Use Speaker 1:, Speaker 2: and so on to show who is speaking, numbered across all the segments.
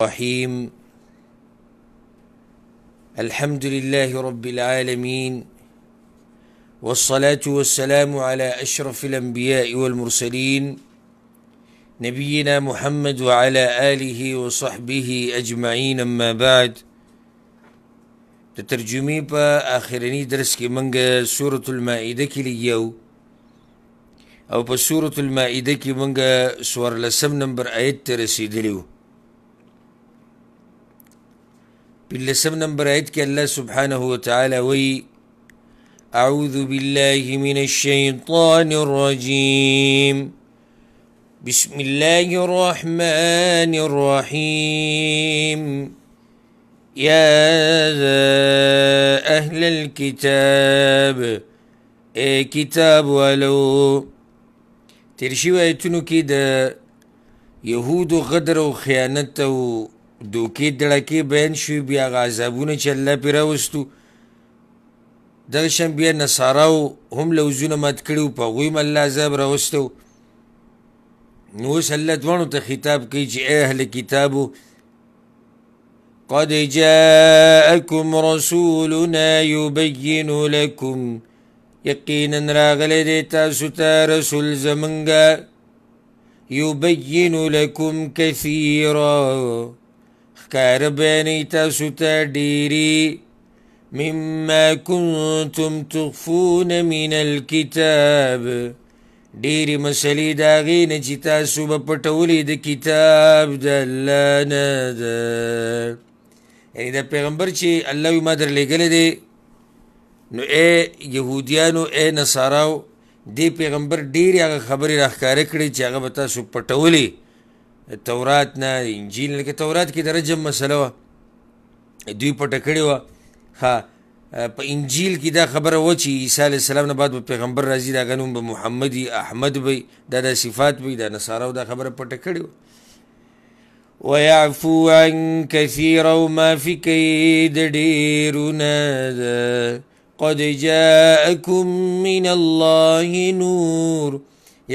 Speaker 1: الرحيم الحمد لله رب العالمين والصلاة والسلام على أشرف الأنبياء والمرسلين نبينا محمد وعلى آله وصحبه أجمعين أما بعد تترجمي با درس كي منغا سورة المائدة كليو أو بسورة المائدة كي منغا سور لسم نمبر آيات ترسيدليو باللسم نمبر آيات الله سبحانه وتعالى وي أعوذ بالله من الشيطان الرجيم بسم الله الرحمن الرحيم يا أهل الكتاب اي كتاب ولو ترشي وآيتنو كده يهود غدر وخيانته دوکې دړکې بین شوي بیا غذابونه چې الله پې راوستو دغه شان بیا نصاراو هم لوزونه مات کړي په هغوی م الله عذاب راوستی نو اوس الله دواړو ته خطاب کوي چې ای اهل کتابو قد جاءكم رسولنا يبين لكم یقینا راغلی دی تاسو ته رسول زمنګه یبین لکم کثیرا کار بینی تاسو ته ډیری مما كنتم تخفون من الكتاب ډیری مسلې دا غینه چې تاسو په پټولې د کتاب د الله نه ده یعنی د پیغمبر چې الله ما در لګل دی نو اے يهوديانو اے نصاراو دی پیغمبر ډیری هغه خبرې راخاره کړې چې هغه به تاسو پټولې تورات نه انجیل نه کې تورات کې د رجم مسله و دوی پټه کړې و ها په انجیل کې دا خبره و چې عیسی علی السلام نه بعد به پیغمبر راځي دا غنوم به محمدی احمد وي دا د صفات وي دا نصارو دا خبره پټه کړې و ويعفو عن كثيرا ما في كيد ډیرونه قد جاءكم من الله نور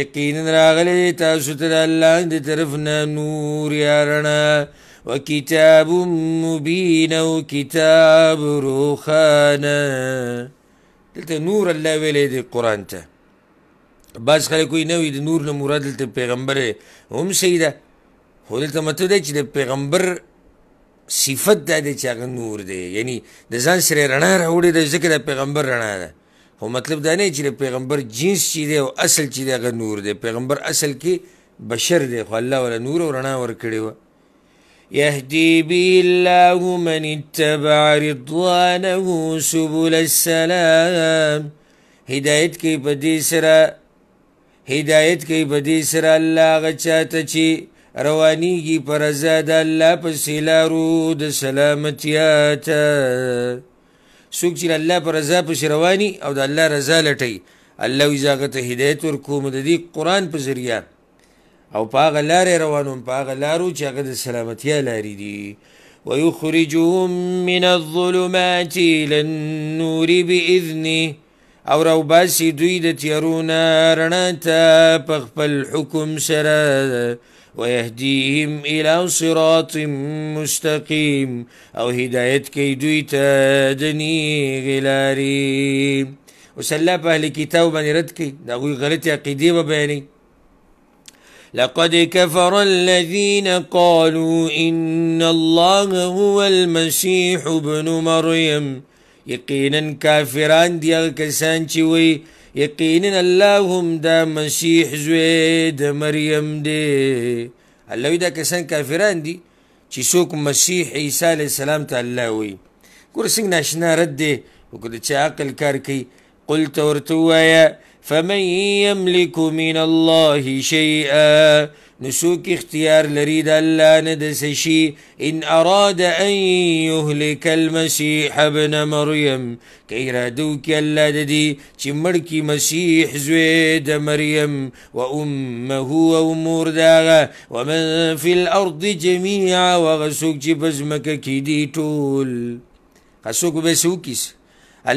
Speaker 1: یقینا راغلی تاسو ته الله دې طرف نه نور یا رڼا وکتاب مبین او کتاب روخانه دلته نور الله ویلې دې قران ته بعض خلک وایي نوې د نور نه مراد دلته پیغمبر هم سیدا خو دلته مته دی چې د پیغمبر صفت دا دی چې هغه نور دی یعنی د ځان سره رڼا راوړي د ذکر پیغمبر رڼا ده خو مطلب دا نه چې پیغمبر جنس چې دی او اصل چې دی هغه نور دی پیغمبر اصل کې بشر دی خو الله ولا نور او رڼا ورکړي و يهدي به الله من اتبع رضوانه سبل السلام هدایت کوي په دې سره هدایت کوي په دې سره الله غچاته چې روانيږي پر زاد الله په سلارو د سلامتیاته څوک چې الله پر رضا پسې رواني او د الله رضا لټي الله اجازه ته هدایت ورکو مد دې قران په ذریعہ او پاغه لارې روانو پاغه لارو چې هغه د سلامتیا لارې دي ويخرجهم من الظلمات الى النور باذنه او رو باسي دوی د تیارونه رڼا ته په خپل حکم سره ويهديهم الى صراط مستقيم او هداية کوي دوی غلاري وسلاب اهل كتاب باندې رد کوي د قديمة غلطې لقد كفر الذين قالوا ان الله هو المسيح ابن مريم يقينا كافران دي هغه یقینا الله هم دا مسیح زوی د مریم دی الله دا کسان کافران دي چې څوک مسیح عیسی علی السلام ته الله وي ګور څنګه ناشنا رد دی وګور چې عقل کار کوي قلت ورته وایا فمن يملك من الله شيئا نسوک اختیار لري د الله نه د سشي ان اراد ان يهلك المسيح ابن مريم کې رادو کې الله د دې چې مړ کی مسیح زوی د مریم و امه او مور داغه ومن في الارض جميعا وغسوک چې بزمک کې دي ټول غسوک به سوکیس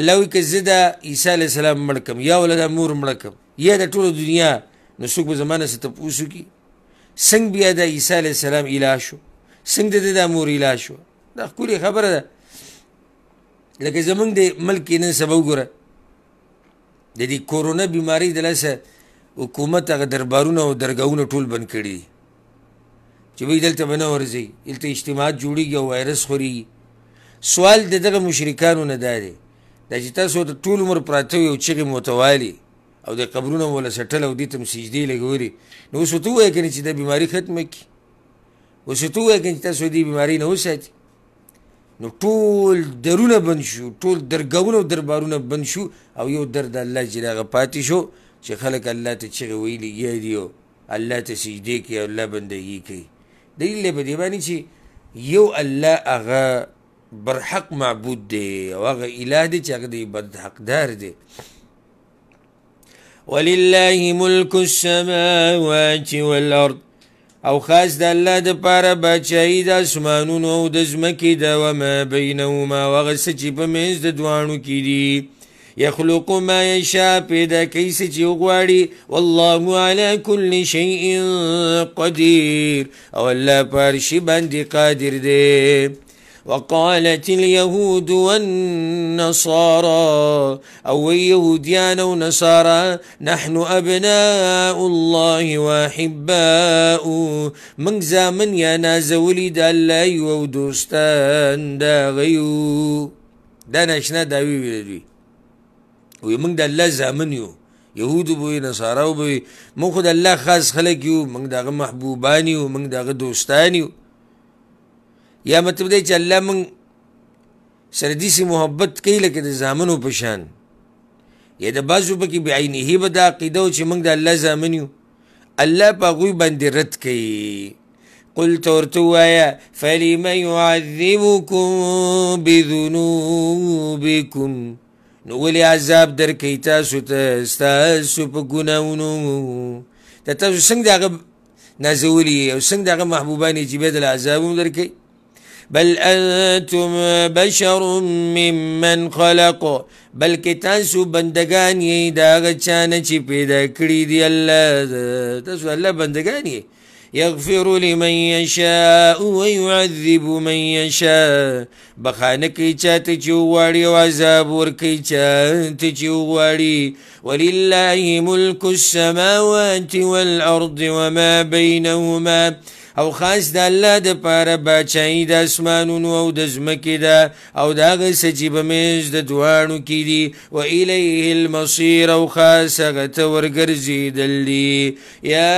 Speaker 1: الله وی که زدا عیسی علی السلام مړکم یا ولدا مور مړکم یا د ټول دنیا نسوک به زمانه ستپوسو کی څنګه بیا د عیسی علی السلام الہ شو څنګه د امور الہ شو دا کلی خبره ده لکه زمونږ د ملک نن سبا وګوره د دې کورونا بیماری د لاسه حکومت هغه دربارونه او درګاونه ټول بند کړي چې وی دلته بنه ورځي دلته اجتماع جوړیږي او وایرس خوري سوال د دغه مشرکانو نه دی دا چې تاسو ټول عمر پراته یو چیغې متوالي او د قبرونو ولا سټل او دې تم سجدي لګوري نو اوس ته وای کنه چې د بیماری ختم کی اوس ته وای کنه چې تاسو دې بیماری نه اوسات نو ټول درونه بند شو ټول درګونه دربارونه بند شو او یو درد الله جلاغه پاتې شو چې خلک الله ته چغه ویلي یا دیو الله ته سجدي کوي او الله بندگی کوي دلیل به دی باندې چې یو الله هغه برحق معبود دی او هغه اله دی چې هغه د عبادت حقدار دی ولله ملک السماوات والارض او خاص د الله د پاره بچی د اسمانونو او د ځمکې د و ما بینهما وغه څه چې په منځ د دوانو کې دي یخلق ما یشا پیدا کوي څه چې وغواړي والله علی کل شیء قدیر او الله پر شی باندې قادر دی وقالت اليهود والنصارى او يهوديان ونصارى نحن ابناء الله واحباؤه من زامن يا نازولي د الله او دوستان دا غيو دا نشنا دا وی وی وی موږ د الله زامن یو يهود بوي نصارا بوي موږ د الله خاص خلک یو موږ دغه محبوبانی یو موږ دغه دوستانی یو یا مطلب دی چې الله مونږ سره داسې محبت کوي لکه د زامنو په شان یا د بعضو پکې بعینه به دا عقیده چې موږ د الله زامن یو الله په هغوی باندې رد کوي قل ته ورته ووایه فلم یعذبکم بذنوبکم نو ولې عذاب درکوي تاسو ته ستاسو په ګناهونو د تاسو څنګه د هغه نازولي او څنګه د هغه محبوبانې چې بیا د عذابونه درکوي بل انتم بشر ممن خلق بلکې تاسو بندگان یې دا غچانه چې پیدا کړی دي الله تاسو الله بندگان یې یغفر لمن یشاء ويعذب من یشاء بخانه کوي چاته چې وغواړي او عذاب ورکوي چې وغواړي ولله ملک السماوات والارض وما بینهما او خاص د الله د پاره بچای د اسمانونو او د زمکه ده او داغه سجیب میز د دوانو کې دي و الیه المصیر او خاص غته ورګرځي دلی یا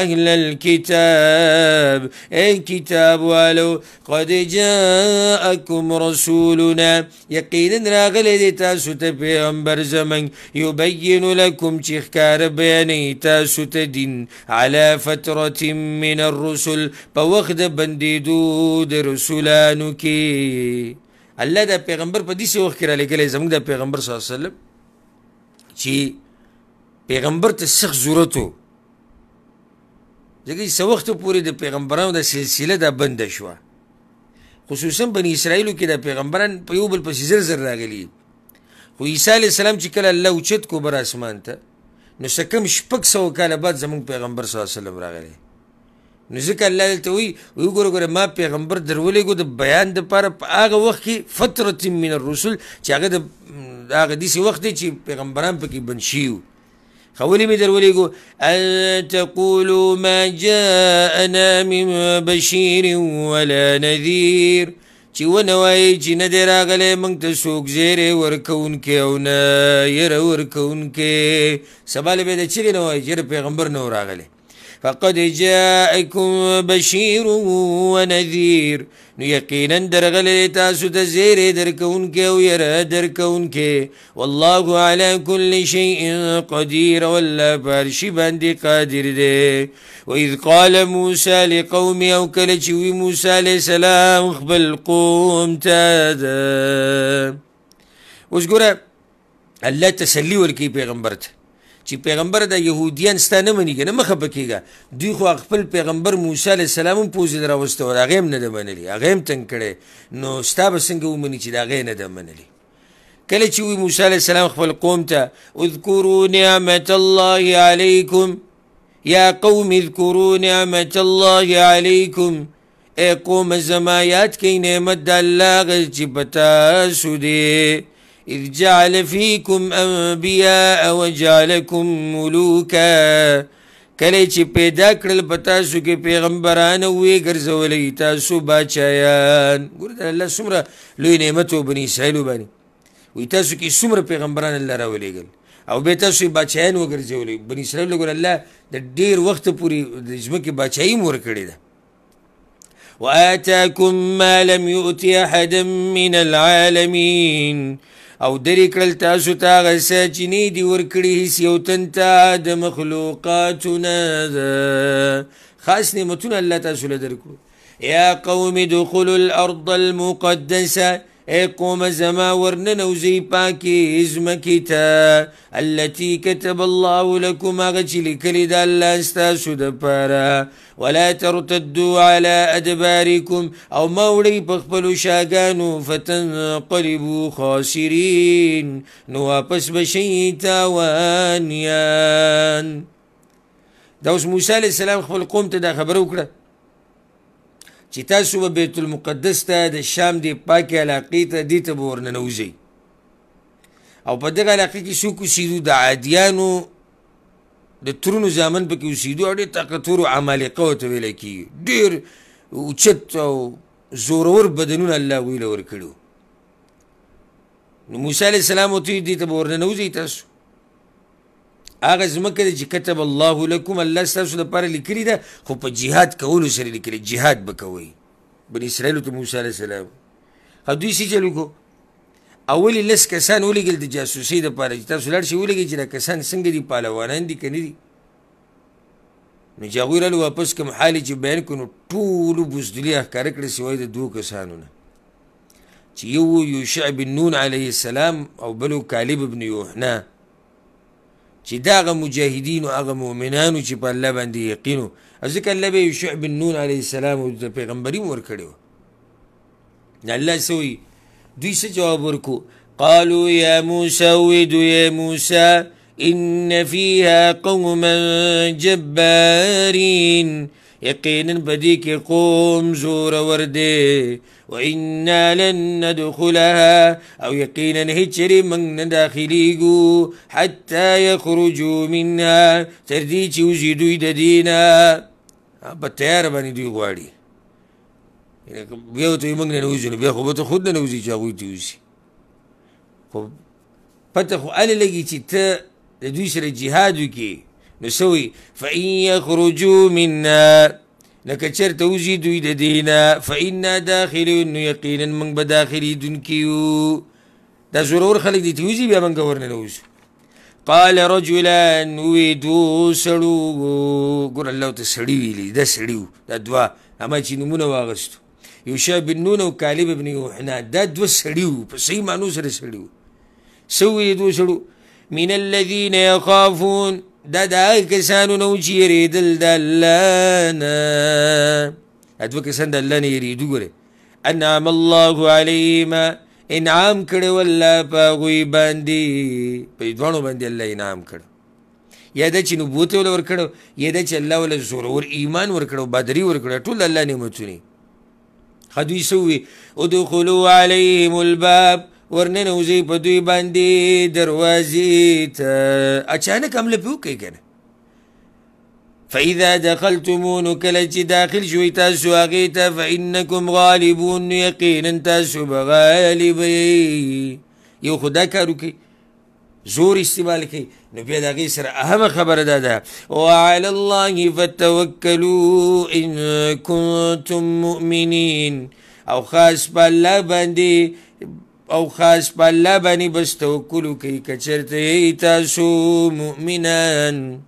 Speaker 1: اهل الكتاب ان کتاب والو قد جاءکم رسولنا یقینا راغلی دی تاسو ته پیغمبر زمن یبین لكم چې ښکار بیانې تاسو ته دین علی فتره من الرسل الرسل په وخت د بندیدو د رسولانو کې الله د پیغمبر په دې وخت کې را لګلې زموږ د پیغمبر صلی الله علیه وسلم چې پیغمبر ته سخ ضرورت وو ځکه چې وخت پورې د پیغمبرانو د سلسله د بند شوه خصوصا بنی اسرائیلو کې د پیغمبران په یو بل پسې زر زر راغلي خو عیسی علی السلام چې کله الله اوچت کو بر اسمان ته نو سکم شپږ سو کاله بعد زمونږ پیغمبر صلی الله علیه وسلم راغلی نو ځکه الله دلته وی وی ګوره ګوره ما پیغمبر درولېږو د بیان دپاره په هغه وخت کې فترت من الرسل چې هغه د هغه داسې وخت دی چې پیغمبران پکې بند شوي وو خو ولې مې درولېږو ان تقولو ما جاءنا من بشیر ولا نذیر چې ونه وایي چې نه دی راغلی موږ ته څوک زیرې ورکوونکی او نه یره ورکوونکی سبا له به د چیرې نه وایي چېرې پیغمبر نه راغلی فقد جاءكم بشير ونذير نيقينا درغل تاسو تزير زیرې كونك او یره كونك والله على كل شيء قدير ولا فارش باندي قادر دي واذ قال موسى لقوم او کله موسى لسلام موسی عليه قوم تادا اوس ګوره الله تسلی ورکی پیغمبر چې پیغمبر د يهوديان ستانه مني کنه مخه پکېګا دوی خو خپل پیغمبر موسی عليه السلام هم پوزي دروسته او هغه هم نه منلي هغه هم تنگ کړي نو ستا به څنګه ومني چې دا هغه نه منلي کله چې وی موسی عليه السلام خپل قوم ته اذكروا نعمت الله عليكم یا قوم اذكروا نعمت الله عليكم اے قوم زما یاد کئ نعمت د الله غ چې پتا سودی إذ جعل فيكم أنبياء وجعلكم ملوكا کله چې پیدا کړل پتا شو کې پیغمبران وې ګرځولې تاسو بچیان ګورته الله سمره لوی نعمت وبني سهلو باندې وې تاسو کې سمره پیغمبران الله راولېګل او به تاسو بچیان وګرځولې بني سهلو ګور الله د ډیر وخت پوری د ځمکې بچایي مور کړی ده وآتاكم ما لم يؤت أحدا من العالمين او دری کړل تاسو ته غسه چینی دی ور کړی هیڅ یو تن ته د مخلوقاتنا خاص نعمتونه الله تاسو له درکو یا قوم دخول الارض المقدسه ای قوم زما ورنن وزي پاکي ازمکیتا التي كتب الله لكم اغچل کلی د الله استاسو د پاره ولا ترتدوا على ادباركم او مولي پخپلو شاگانو فتنقلبوا خاسرين نو واپس بشي تاوانيان دا اوس موسی عليه السلام خپل قوم ته دا خبر وکړه چې تاسو به بیت المقدس ته د شام دی پاکي علاقې ته دې ته ورننوځي او په دغه علاقې کې څوک اوسېدو د عادیانو د ترونو زامن پکې اوسېدو او ډېر طاقتورو عمالقه ورته ویلی کېږي ډېر اوچت او زورور بدنونه الله ویله ورکړي نو موسی علیه السلام ورته وي دې ته به ورننوځئ تاسو هغه زمکه چې كتب الله لكم الله تاسو لپاره لیکلی ده خو په جهاد کولو سره لیکلی جهاد بکوي بن اسرائیل ته موسی علیه السلام خو دوی سې چلو کو اولی لس کسان ولګل د جاسوسي د پاره چې تاسو لړ شي ولګي چې دا کسان څنګه دي پالوانان دي کني دي نو جاغوی رالو واپس کوم حالې چې بیان کړو ټولو بوزدلي احکاره کړې سوای د دوو کسانو نه چې یو یو شعب نون علیه السلام او بلو کالب ابن یوحنا چې دا غ مجاهدین او هغه مؤمنانو چې په الله باندې یقینو ځکه الله به شعب النون علی السلام او د پیغمبري ور کړو الله سوی دوی څه جواب ورکو قالوا يا موسى ود يا موسى إن فيها قوما جبارين یقینا بدی کې قوم زور ور دی و ان لن ندخلها او یقینا هچری من نه داخليګو حتا یخرجوا منها تر دې چې وزي دوی د دینه په تیار باندې دوی غواړي بیا ته موږ نه نوځو بیا خو ته خود نه نوځي چې هغه دوی وزي خو پته خو ال لګي چې ته د دوی سره جهاد وکي نسوي فإن يخرجوا منا لکه چرته وزي دوی د دینا فإنا داخلون یقینا من به داخلي دونکیو دا ضرور خلک دي ته وزي بیا من ګورنه لوز قال رجلان ويدو سړو ګور الله ته سړی ویلی دا سړیو دا دوا اما چې نمونه واغستو یوشا بن نون او کالب ابن یوحنا دا دو سړیو په صحیح معنی سره سړیو سوي دو سړو من الذين يخافون دا د هغه کسانو نه چې یېرېدل د الله نه دوه کسان د الله نه یېرېدو ګورې انعم الله علیهم انعام کړی و الله په هغوی باندې په دواړو باندې الله انعام کړ یا دا چې نبوت یې ورله ورکړو یا دا چې الله ورله زورور ایمان ورکړو بادري ورکړه ټول الله نعمتونه ښه دوی څه ووي ادخلو علیهم الباب ورنن وزي په دوی باندې دروازې ته اچانک حمله پیو کوي کنه فإذا دخلتمون كلج داخل شوي تاسو هغې ته فإنکم غالبون یقینا تاسو به غالب یو خو دا کار وکئ زور استعمال کوي نو بیا د هغې سره اهمه خبره دا ده وعلى الله فتوکلوا ان کنتم مؤمنین او خاص په الله باندې او خاص پا اللہ بانی بس توکل کوي کچرته تاسو مؤمنان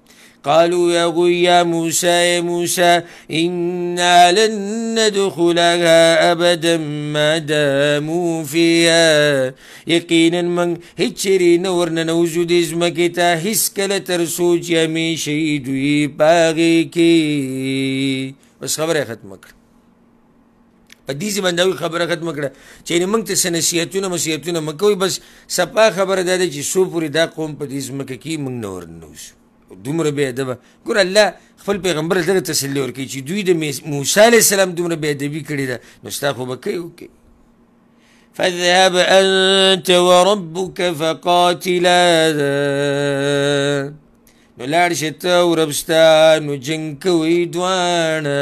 Speaker 1: قالوا يا يا موسى يا موسى إنا لن ندخلها أبدا ما داموا فيها يقينا من هتشري نورنا نوزو دزمكتا هسكلة ترسوج يمي شيدوي باغيكي بس خبر يا ختمك په دې ځ باندې خبره ختم کړه چې موږ ته سنسیتونه مسیتونه مکوې بس سپا خبره ده چې سو پوری دا قوم په دې ځمکه کې موږ نه ورنوس دومره به ادب ګور الله خپل پیغمبر دغه تسلی ورکړي چې دوی د موسی عليه السلام دومره به ادبي کړی ده نو ستاسو به کوي وکي فاذهب انت وربك فقاتلا نو لاړ شي ته وربستا نو جنگ کوي دوانه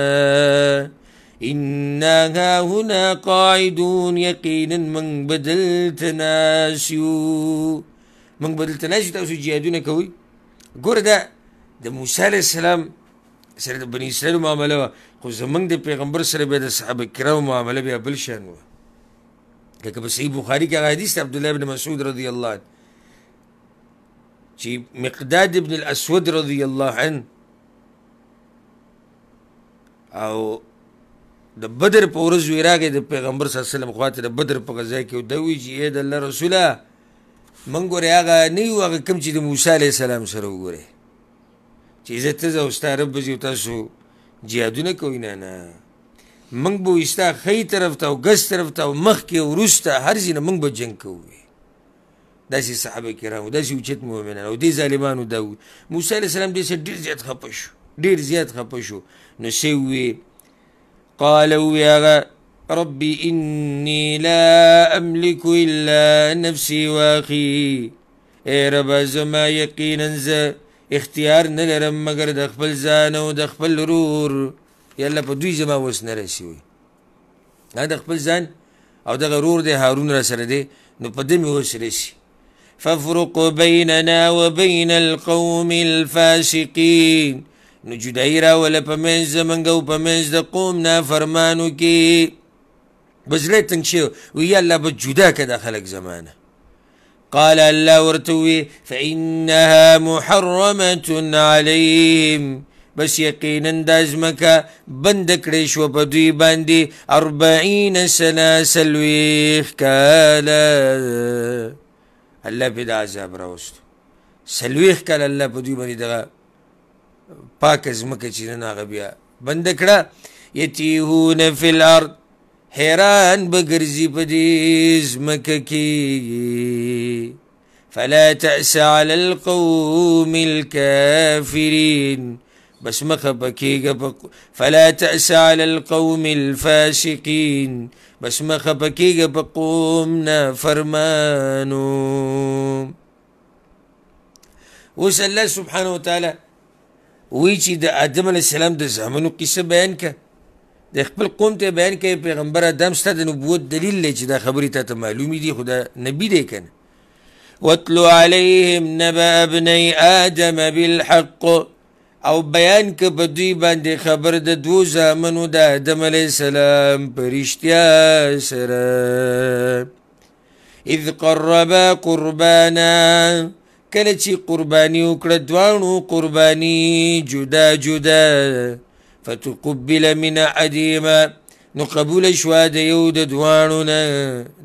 Speaker 1: إنا هاهنا قاعدون يقينا من بدلت ناسيو من بدلت ناسيو تأسو جيادون كوي قول دا دا موسى عليه السلام سرد بني اسرائیل ما وا خو زمنګ دا پیغمبر سر بيدا صحاب الكرام ما معامله بيا بلشان وا كاكا لکه په صحیح بخاری کې عبد الله بن مسعود رضي الله عنه چې مقداد بن الاسود رضي الله عنه او د بدر په ورځ ویراګه د پیغمبر صلی الله علیه وسلم خواته د بدر په غزا کې دوی چې د الله رسوله منګ ورې هغه نه یو هغه کم چې د موسی علیه السلام سره وګوره چې زه ته زو ستاره بزیو تاسو جهادونه کوي نه نه منګ به وستا خی طرف ته او ګس طرف ته مخ کې ورسته هر ځینه منګ به جنگ کوي داسې صحابه کرامو داسې اوچت مؤمنان او دې ظالمانو دا موسی علیه السلام دې ډېر زیات خپه شو ډېر زیات خپه شو نو سی وی قالوا يا رب إني لا أملك إلا نفسي وأخي اے رب زما یقینا ز اختیار نه لرم مگر د خپل ځان او د خپل رور یاله په دوی زما وس نه رسی وي د خپل ځان او دغه رور د هارون را سره دی نو په دې مې وس رسی فافرق بيننا وبين القوم الفاسقين نو جدائی راول په منځ زمنګ او په منځ د قوم نه فرمانو کې بزله تنگ شو وی الله به جدا کده خلق زمانه قال الله ورتوي فإنها محرمة عليهم بس یقینا دا ځمکه بند کړې شوه په دوی باندې اربعین سنه څلوېښت کاله الله پې دا عذاب راوست څلوېښت کاله الله په دوی باندې دغه پاک ازمکه چې نه هغه بیا یتیهون فی الارض حیران بگرزی پدی دې ازمکه فلا تأسى على القوم الكافرين بس مخبكيغا فلا تأسى على القوم الفاسقين بس مخبكيغا بقومنا فرمانو وسأل الله سبحانه وتعالى وی چې د آدم علی السلام د زامنو قصه بیان ک د خپل قوم ته بیان کوي پیغمبر آدم ست د نبوت دلیل لې چې دا خبره ته معلومی دی خدا نبی دی کنه واتلو علیهم نبأ ابنی آدم بالحق او بیان ک په دوی باندې خبر د دو زامنو د آدم علی السلام پرشتیا سره اذ قربا قربانا کله چې قرباني وکړه دوانو قرباني جدا جدا فتقبل من عدیما نو قبول شو د یو د دوانو نه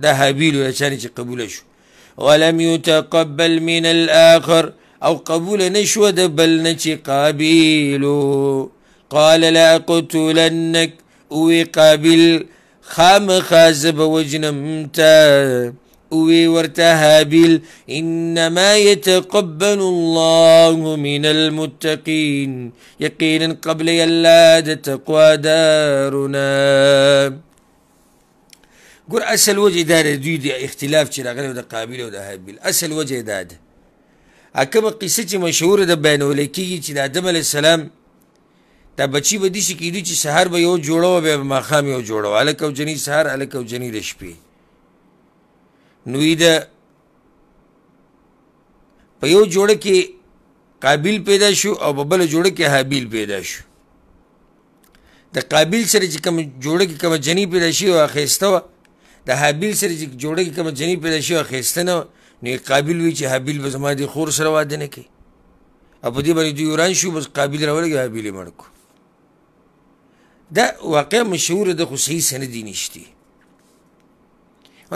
Speaker 1: د حبیل لشان چې قبول شو ولم يتقبل من الاخر او قبول نشو د بل نه چې قابیل قال لا اقتلنك وقابل خام خازب وجنمتا وی ورته هابیل انما يتقبل الله من المتقين یقینا قبل الله د تقوا دارنا ګور اصل وجه دا دوی د اختلاف چې راغلی د قابیل او د هابیل اصل وجه دا ده کومه قصه چې مشهوره د بینول کېږي چې د آدم علیه السلام دا بچی به داسې کېدو چې سهار به یو جوړه به ماښام یو جوړه هلک او جنۍ سهار هلک او جنۍ د شپې نو د په یو جوړه کې قابل پیدا شو او په بل جوړه کې حابیل پیدا شو د قابل سره چې کوم جوړه کې کوم جنی پیدا شي او اخیسته د حابیل سره چې جوړه کې کوم جنی پیدا شي او اخیسته نه نو قابل وی چې حابیل به زما د خور سره واده نه کوي او په دې باندې دوی وران شو بس قابل راولګي حابیل یې مړ کو دا واقع مشهور د خو صحیح سند نشته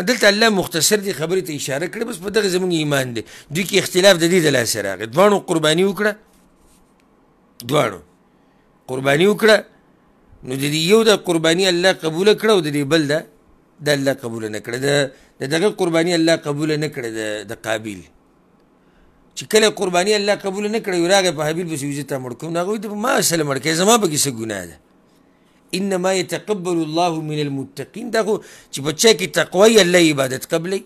Speaker 1: دلته الله مختصر دي خبرې ته اشاره کړې بس په دغه زمونږ ایمان دی دوی کې اختلاف د دې د لاسه راغی دواړو قرباني وکړه دواړو قرباني وکړه نو د دې یو د قرباني الله قبول کړه او د دې بل ده د الله قبول نه کړه د دغه قرباني الله قبول نه کړه د قابل چې کله قرباني الله قبول نه کړي راغې په حبیب بس وجه ته مړ کوم هغه ته ما سره مړ کې زما به کې څه ګناه ده انما يتقبل الله من المتقين دا خو چې په چا کې تقوی الله عبادت قبلی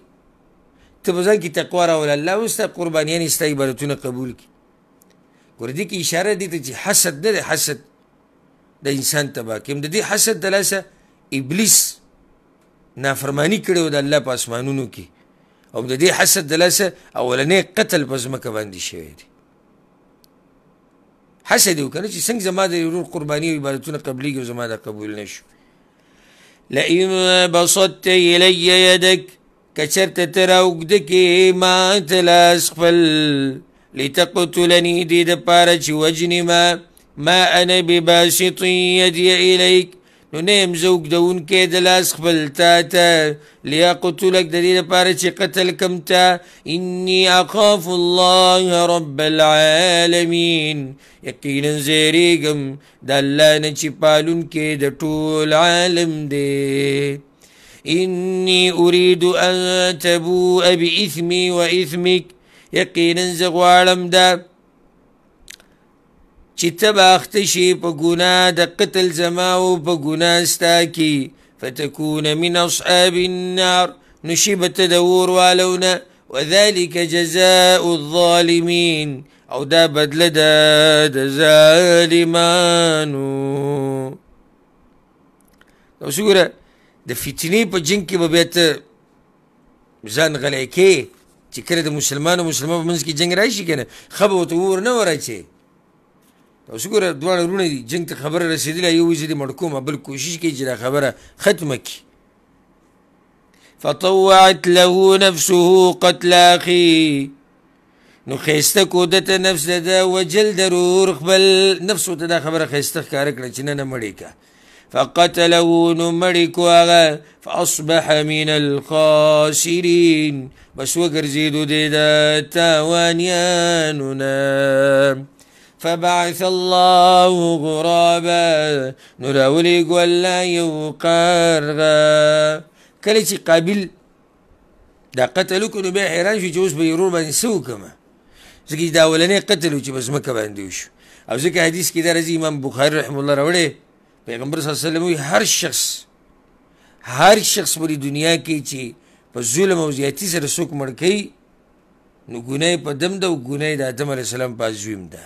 Speaker 1: ته په ځان کې تقوا راول الله وستا قربانیان ستا عبادتونه قبول کړي ګوره دې کې اشاره دي ته چې حسد نه دی حسد د انسان تبا کوي د دې حسد د لاسه ابلیس نافرمانی کړې د الله په اسمانونو کې او د دې حسد د لاسه اولنې قتل په ځمکه باندې شوی دی حسد وکنه چې څنګه زما د ورور قرباني او عبادتونه قبليږي او زما دا قبول نشو لئن بسطت الی یدک کچرت ترا وګدکی ما تلاس خپل لتقتلنی دې د پاره چې وجنی ما ما انا بباسط یدی الیک نو نه امزوک دون کې د لاس خپل تا ته لیا قتلک د دې لپاره چې قتل کم تا انی اخاف الله رب العالمین یقینا زریګم د الله نه چې پالون کې د ټول عالم دی انی اريد ان تبوء باثمی واثمک یقینا زغوالم ده چې تباخت شي په ګناه د قتل زما او په ګناه ستا کې فتكون من اصحاب النار نشبت دور والونا وذلك جزاء الظالمين او دا بدل دا د ظالمانو نو وګوره د فتنې په جنگ کې به بیا ته ځان غلی کې چې کله د مسلمانو مسلمان په منځ کې جنگ راشي که نه ښه به ورته ور نه ورچې او شکر دوه ورونه دي جنگ ته خبره رسیدله یو ځدی مړکوم بل کوشش کوي چې خبره ختمه کی فطوعت له نفسه قتل اخي نو خسته کو دته نفس ده وجل درور خپل نفس ته دا خبره خسته کار کړ چې نه مړی کا فقتله نو مړی کو هغه فاصبح من الخاسرين بس وګرځیدو د تاوانیانو نه فبعث الله غرابا نو راولی ګولا یو قرغه کله چې قابل دا قتل وکړو به حیران شو چې اوس به ورور باندې سو کومه ځکه دا ولنې قتل چې بس مکه باندې وشو او ځکه حدیث کې دا راځي امام بخاری رحم الله راوړي پیغمبر صلی الله علیه وسلم هر شخص هر شخص په دنیا کې چې په ظلم او زیاتی سره څوک مړ کوي نو ګناه په دم ده او ګناه د آدم علیه السلام په عظیم ده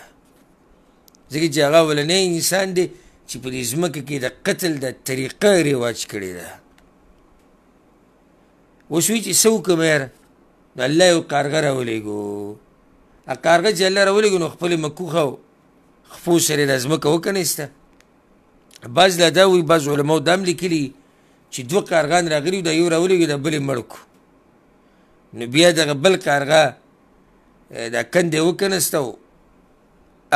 Speaker 1: ځکه چې هغه ولنی انسان دی چې په دې ځمکه کې د قتل د طریقه رواج کړې ده اوس وی چې څه وکړم یاره الله یو کارګه راولېږو هغه کارګه چې الله راولېږو نو خپلې مکوخه خپو سره د ځمکه وکنیسته بعض لا دا وی بعض علماو دام لیکلي چې دوه کارغان راغلي دا یو راولېږو د بلې مړکو نو بیا دغه بل کارغه دا کندې وکنسته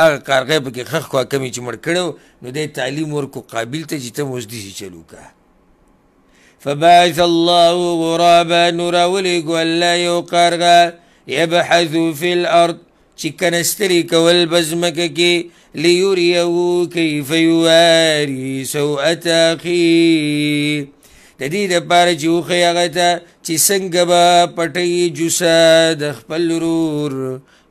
Speaker 1: هغه کارغې پکې خخ خوا کمی چې مړ کړو نو دی تعلیم ورکو قابل ته چې ته اوس داسې چل وکړه فبعث الله غرابا نراولېږو الله یو کارغه یبحث فی الارض چې کنستري کول به ځمکه کې لیوریه کیف یواري سوءت اخیه د دې لپاره چې وخی هغه ته چې څنګه به پټوي جوسه د خپل رور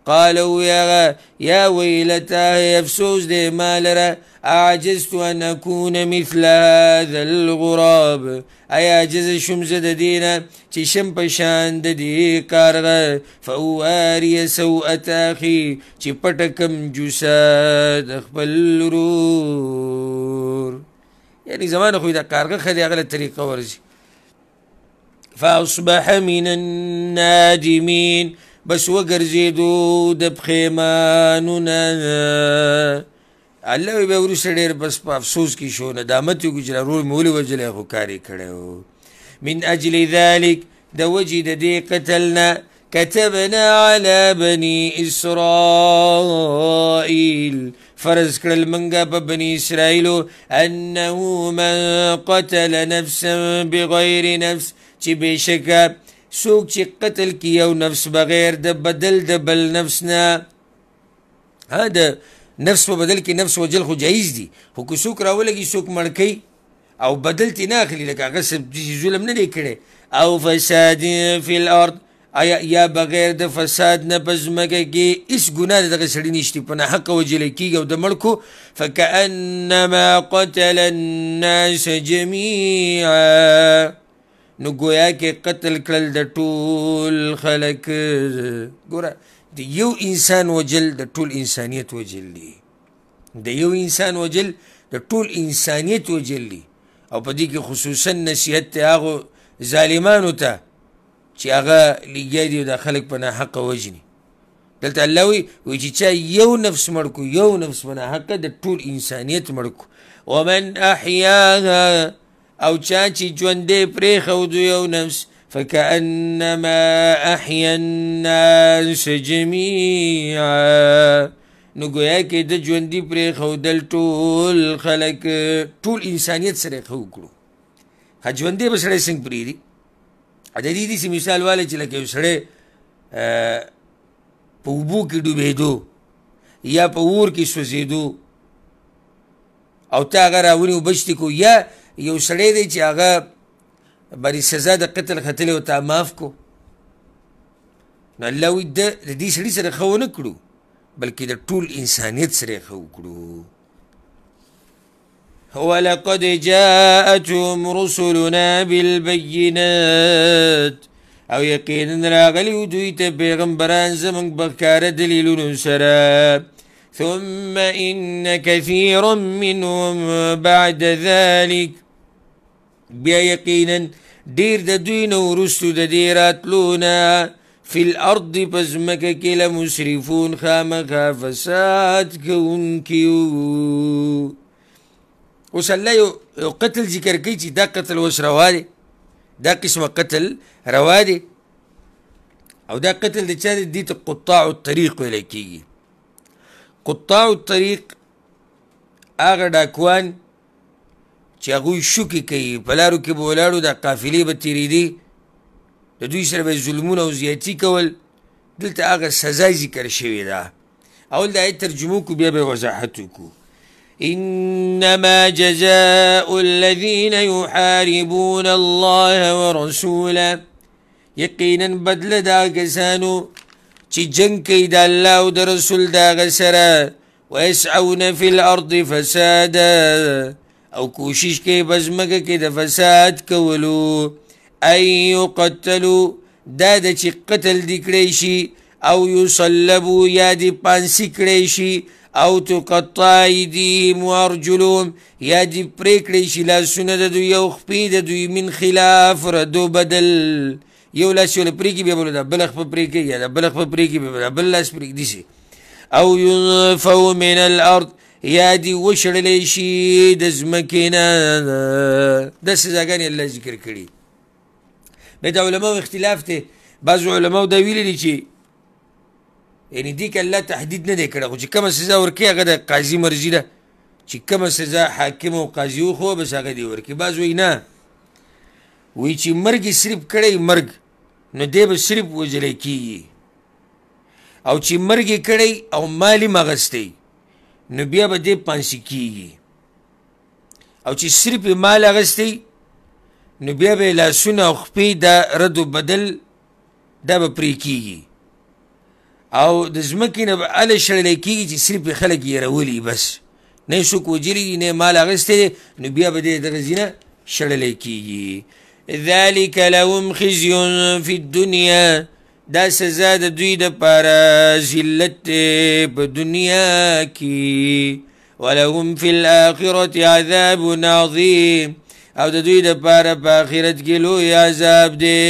Speaker 1: قالوا يا يا ويلتاه يفسوس دي مالرا أعجزت أن أكون مثل هذا الغراب أي أعجز شمز ددينا تشم پشان ددي كارغا فأواري تاخي تي تشبتكم جساد أخبل رور يعني زمان أخوي دا كارغا خدي أغلى طريقة ورزي فأصبح من النادمين بس وګرځېدو د پخېمانونه الله به ورسره ډېر بس په افسوس کې شو ندامت یو ګجره رول مولي وجلې خو کاری کړو من اجل ذلك د وجه د دې قتلنا كتبنا على بني اسرائيل فرز کړل منګه په بني اسرائيل انه من قتل نفسا بغير نفس چې بشکه څوک چې قتل کی یو نفس بغیر د بدل د بل نفس نه ها د نفس په بدل کې نفس وجل خو جایز دي خو که څوک راولګي څوک مړکی او بدل تی نه اخلي لکه هغه څه ظلم نه دی کړی او فساد فی الارض آیا یا بغیر د فساد نه پزمکه کې اس ګناه دغه سړی نشته په نه حق وجل کیږي او د ملکو فکأنما قتل الناس جميعا نو گویا کې قتل کړل د ټول خلک ګوره د یو انسان وجل د ټول انسانیت وجل دی د یو انسان وجل د ټول انسانیت وجل دی او په دې کې خصوصا نصیحت ته هغه ظالمانو ته چې هغه لګیا دی د خلک په ناحق وجني دلته الله وی وی چې چا یو نفس مړ کو یو نفس په ناحق د ټول انسانیت مړ کو ومن احیاها او چا چې ژوندې پرېښودو یو نفس فکأنما احیا الناس جمیعا نو گویا کې د ژوندې پرېښودل ټول خلک ټول انسانیت سره ښه وکړو ښه ژوندې به سړی څنګه پرېږدي د دې داسې مثال والی چې لکه یو سړی په اوبو کې ډوبېدو یا په اور کې سوځېدو او تا هغه راونې وبشتې کو یا یو سړی دی چې هغه بری سزا د قتل ختلی او تا معاف کو نو الله وی د دې سړي سره ښه ونه کړو بلکې د ټول انسانیت سره ښه وکړو ولقد جاءتهم رسلنا بالبينات او یقینا راغلی دوی ته پیغمبران زمونږ بخکاره دلیلونو سره ثم إن كثير منهم بعد ذلك بیا یقینا ډیر د دوی نو ورستو د دې راتلونه فی الارض پزمک کې له مسرفون خامخا فساد کوونکیو اوس الله یو قتل ذکر کوي چې دا قتل اوس روا دی دا قسمه قتل روا دی او دا قتل د چا دی دې ته قطاع الطریق ویل کیږي قطاع الطریق هغه ډاکوان چې هغه شوکې کوي بلارو کې بولاړو د قافلې به تیری دي د دوی سره به ظلمونه او زیاتی کول دلته هغه سزا ذکر شوې ده اول دا ترجمه کو بیا به وضاحت کو إنما جزاء الذين يحاربون الله ورسوله يقينا بدل دا کسانو چې جنگ کوي د الله او رسول دا غسره ويسعون في الارض فسادا او کوشش کوي بزمګه کې د فساد کولو ايو قتلوا دا د چې قتل دی کړی شي او یصلبو یا دی پانسی کړی شي او تقطع ایدیهم وارجلهم یا دی پرې کړی شي لاسونه د دوی او خپې د دوی من خلاف ردو بدل یو لاس یو پرې کې بیا بوله دا بل خپ پرې کې یا دا بل خپ پرې کې بیا بل لاس پرې کې دی شي او ينفو من الارض یا دی وشړلې شي د زمکینا د سزاګان الله ذکر کړي نه د علماو اختلاف ته بعض علماو دا ویل دي چې یعنی دی کله تحدید نه دی کړه خو چې کوم سزا ورکی هغه د قاضي مرزي ده چې کوم سزا حاکم او قاضي خو بس هغه دی ورکی بعض وی نه وی چې مرګ صرف کړي مرګ نو دی به صرف وجلې کیږي او چې مرګ کړي او مالی مغستې نو بیا به دې پانسی کیږي او چې صرف مال اغستی نو بیا به لاسونه او خپې د رد و بدل دا به پرې کیږي او د ځمکې نه به هله شړلی کیږي چې صرف خلک یې رولي بس نه څوک وجري نه مال اغستی دی نو بیا به دې دغه ځینه شړلی کیږي ذلك لهم خزي في الدنيا دا سزا د دوی د پاره ذلت په دنیا کې ولهم فی الاخره عذاب عظیم او د دوی د پاره په آخرت کې لوی عذاب دی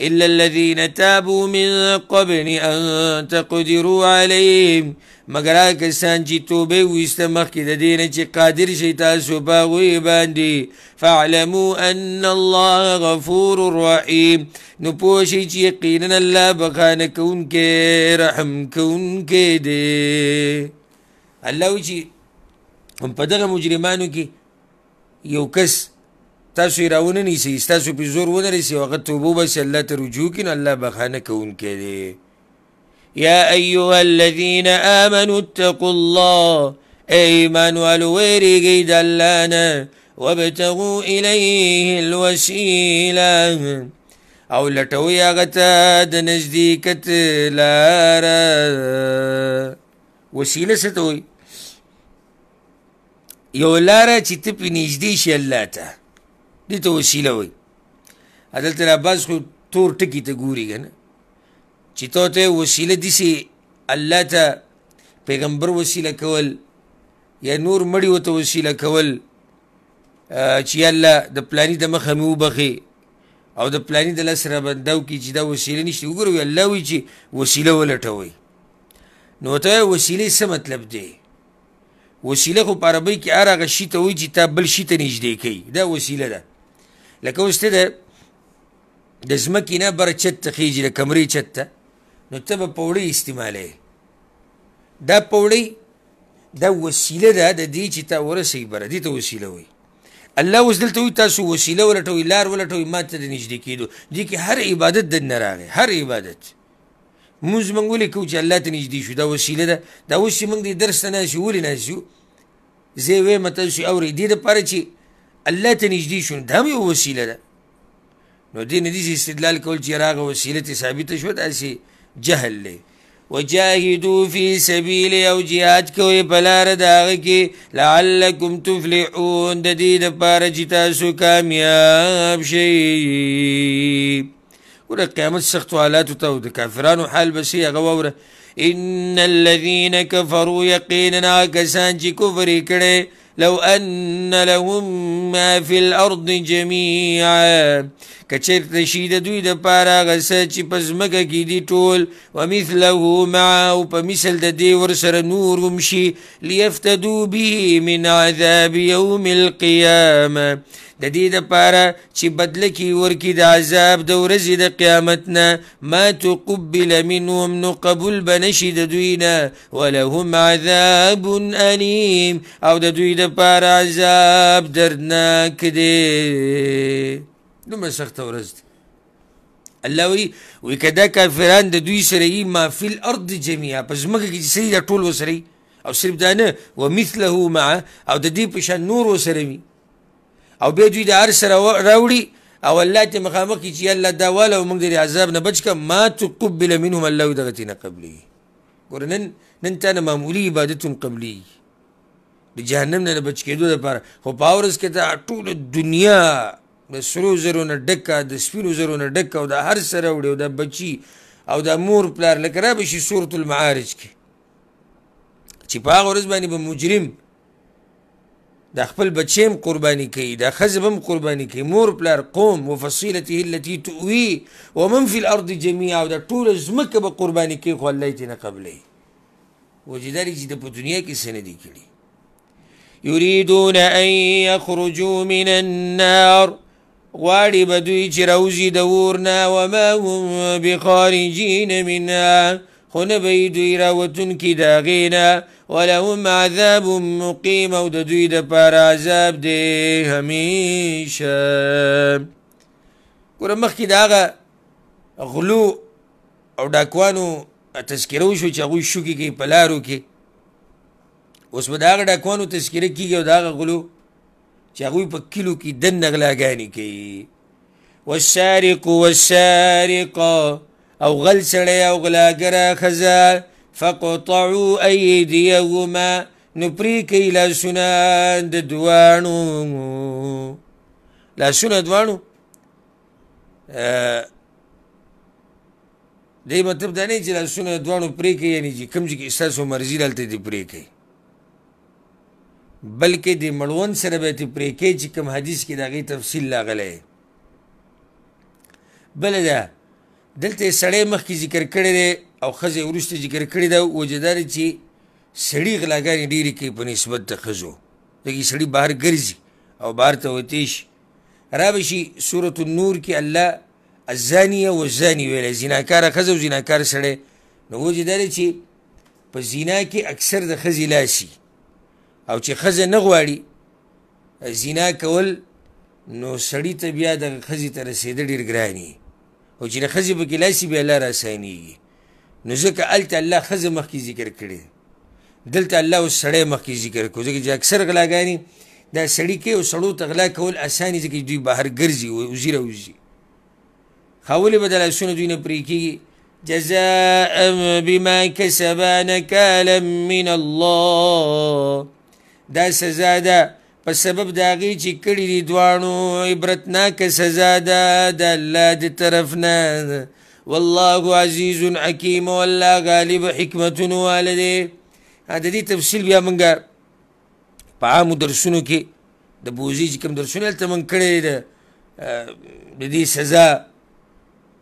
Speaker 1: إلا الذين تابوا من قبل أن تقدروا عليهم مگر کسان چې توبه وست مخکې د دین چې قادر شي تاسو باغوي باندې فاعلموا ان الله غفور رحیم نو پوه شي چې یقینا الله بخانه کوونکی رحم کوونکی دی الله چې هم په دغه مجرمانو کې یو کس تاسو راونه نیسی استاسو پی زور ونه رسی وقت توبو بس اللہ ته رجوع کین الله بخانه کون کړي یا ایوها الذین امنوا اتقوا اللہ ایمان والویریږي دلانه وابتغوا الیه الوسیلہ او لطو یا غتا د نزدېکت لاره وسیله څه یو لارا چی تپی پې اللہ تا دي ته وسیله وي عدل تر عباس خو تور ټکی ته ګوري کنه چې ته ته وسیله دي سي الله ته پیغمبر وسیله کول یا نور مړی وته وسیله کول چې الله د پلاني د مخه مو بخي او د پلاني د لسره بندو کې چې دا وسیله نشته وګورو الله وی چې وسیله ولټوي نو ته وسیله څه مطلب دی وسیله خو په عربی کې ارغه شی ته وی چې تا بل شی ته نږدې کوي دا وسیله ده لکه اوس ته د د ځمکې نه بر چت ته خیږي د کمرې چت ته نو ته به پوړۍ استعمالوې دا پوړۍ دا وسیله ده د دې چې ته ورسئ بره دې ته وسیله وي الله اوس دلته وي تاسو وسیله ولټوئ لار ولټوئ ما ته د نږدې کېدو دې کې هر عبادت د نه راغی هر عبادت مونږ موږ ولې کوو چې الله ته نږدې شو دا وسیله ده دا اوس چې موږ دې درس ته ناست یو ولې ناست یو زه یې وایم تاسو اورئ دې دپاره چې الله ته نږدې شون دا هم یو وسیله ده نو دې نه دي استدلال کول چې راغه وسیله ته ثابته شوه داسې جهل دی وجاهدوا في سبيل او جهاد کوي په لار د هغه کې لعلکم تفلحون د دې دپاره چې تاسو کامیاب شئ ولا قیامت سخت حالات ته د کافرانو حال بسې هغه واوره ان الذين كفروا يقينا كسان چې کفر یې کړی لو ان لهم ما في الارض جميعا کچر تشید دوی دا پارا غس چې پزمګه کی دی ټول و مثله مع مثل دا دی ور نور ومشي ليفتدوا به من عذاب يوم القيامه د دې لپاره چې بدله کی ورکی د عذاب د ورځې د قیامت نه ما تقبل منهم نو قبول بنشي د دوی نه ولهم عذاب الیم او د دوی لپاره عذاب دردناک دی دومره سخته ورځ دی الله وی وکدا کافران د دوی سره یې ما فی الارض جميعا پس مګه کې سړي ټول وسري او صرف دا نه ومثله مع او د دې په شان نور وسره او به دوی د هر سره راوړي او الله ته مخامخ چې الله دا والا او موږ د عذاب نه بچ کم ما تقبل منهم الله دغه نه قبلي ګور نن نن ته معمولی عبادتون قبلي د جهنم نه بچ کېدو لپاره خو پاورس کې ته ټول دنیا د سرو زرو نه ډکه د سپینو زرو نه ډکه او د هر سره وړي او د بچي او د مور پلار لکه را بشي سورة المعارج کې چې په هغه ورځ باندې به مجرم دا خپل بچیم قربانی کوي دا خزبم قربانی کوي مور پلار قوم و وفصيلته التي تؤوي ومن في الارض جميعا دا ټول زمکه به قربانی کوي خو الله تینا نه قبلې وجداري چې په دنیا کې سند دي کړي يريدون ان يخرجوا من النار غواړي بدوی دوی چې راوځي د اورنه وما هم بخارجين منها خو نه به دوی راوتون کې د هغې نه ولهم عذاب مقیم او د دوی د پاره عذاب دی همیشه ګوره مخکې د هغه غلو او ډاکوانو تذکره وشو چې هغوی شوکې کوي په لارو کې اوس به د هغه ډاکوانو تذکره کیږي او د هغه غلو چې هغوی په کلو کې دنه غلاګانې کوي والسارق والسارقه او غل سړی او غلاګره خزه فقطعوا ايديهما نو پری کوي لاسونه د دوانو لاسونه دوانو دې مطلب دا نه چې لاسونه دوانو پری کوي یعنی چې کوم چې احساسو مرزي دلته دی پری کوي بلکې د مړون سره به تی پری کوي چې کوم حدیث کې دا غي تفصیل لاغله بل ده دلته سړی مخکې ذکر کړی دی او ښځې وروسته ذکر کړې ده وجدار چې سړي غلاګانې ډېرې کوي په نسبت د ښځو دګې سړي بهر ګرځي او بهر ته وتی شي را به شي سورة النور کې الله الزانیه والزاني ویلی زیناکاره ښځه او زیناکار سړی نو وجدار چې په زینا کې اکثر د ښځې لاسي او چې ښځه نه غواړي زینا کول نو سړي ته بیا د ښځې ته رسېدل ډېر ګران او چې خزي به کلاسي به الله راسانيږي نو ځکه الته الله خزه مخکې ذکر کړي دلته الله سړی مخکې ذکر کړي ځکه چې اکثر غلاګانی دا سړی کې او سړو تغلا کول اساني ځکه دوی بهر ګرځي او وزیر وزي خاولې بدل اسونه دوی نه پرې کیږي جزاء بما کسبا نکالا من الله دا سزا ده په سبب داغي چې کړي دي دوانو عبرتناک سزا ده د الله دی طرف نه والله عزیز حکیم والله غالب حکمت والده دا دې تفصیل بیا مونږه په عام درسونو کې د بوزي چې کوم درسونه ته مونږ کړي ده د دې سزا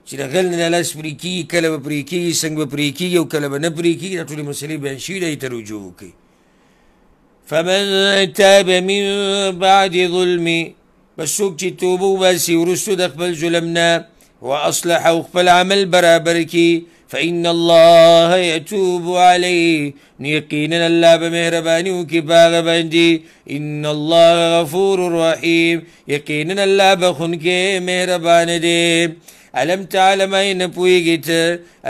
Speaker 1: چې رغل نه لاس پرې کی کله پرې کی څنګه پرې کی یو کله نه پرې کی دا ټول مسلې بیان شوې دي ترجمه کوي فمن تاب من بعد ظلمي بسوک چې توبه وباسي وروسته د خپل ظلم واصلح او عمل برابركي فإن الله يتوب عليه نيقينا الله بمهرباني وكباغ بندي إن الله غفور رحيم يقينا الله بخنك مهربان دي ألم تعلم أين بويقت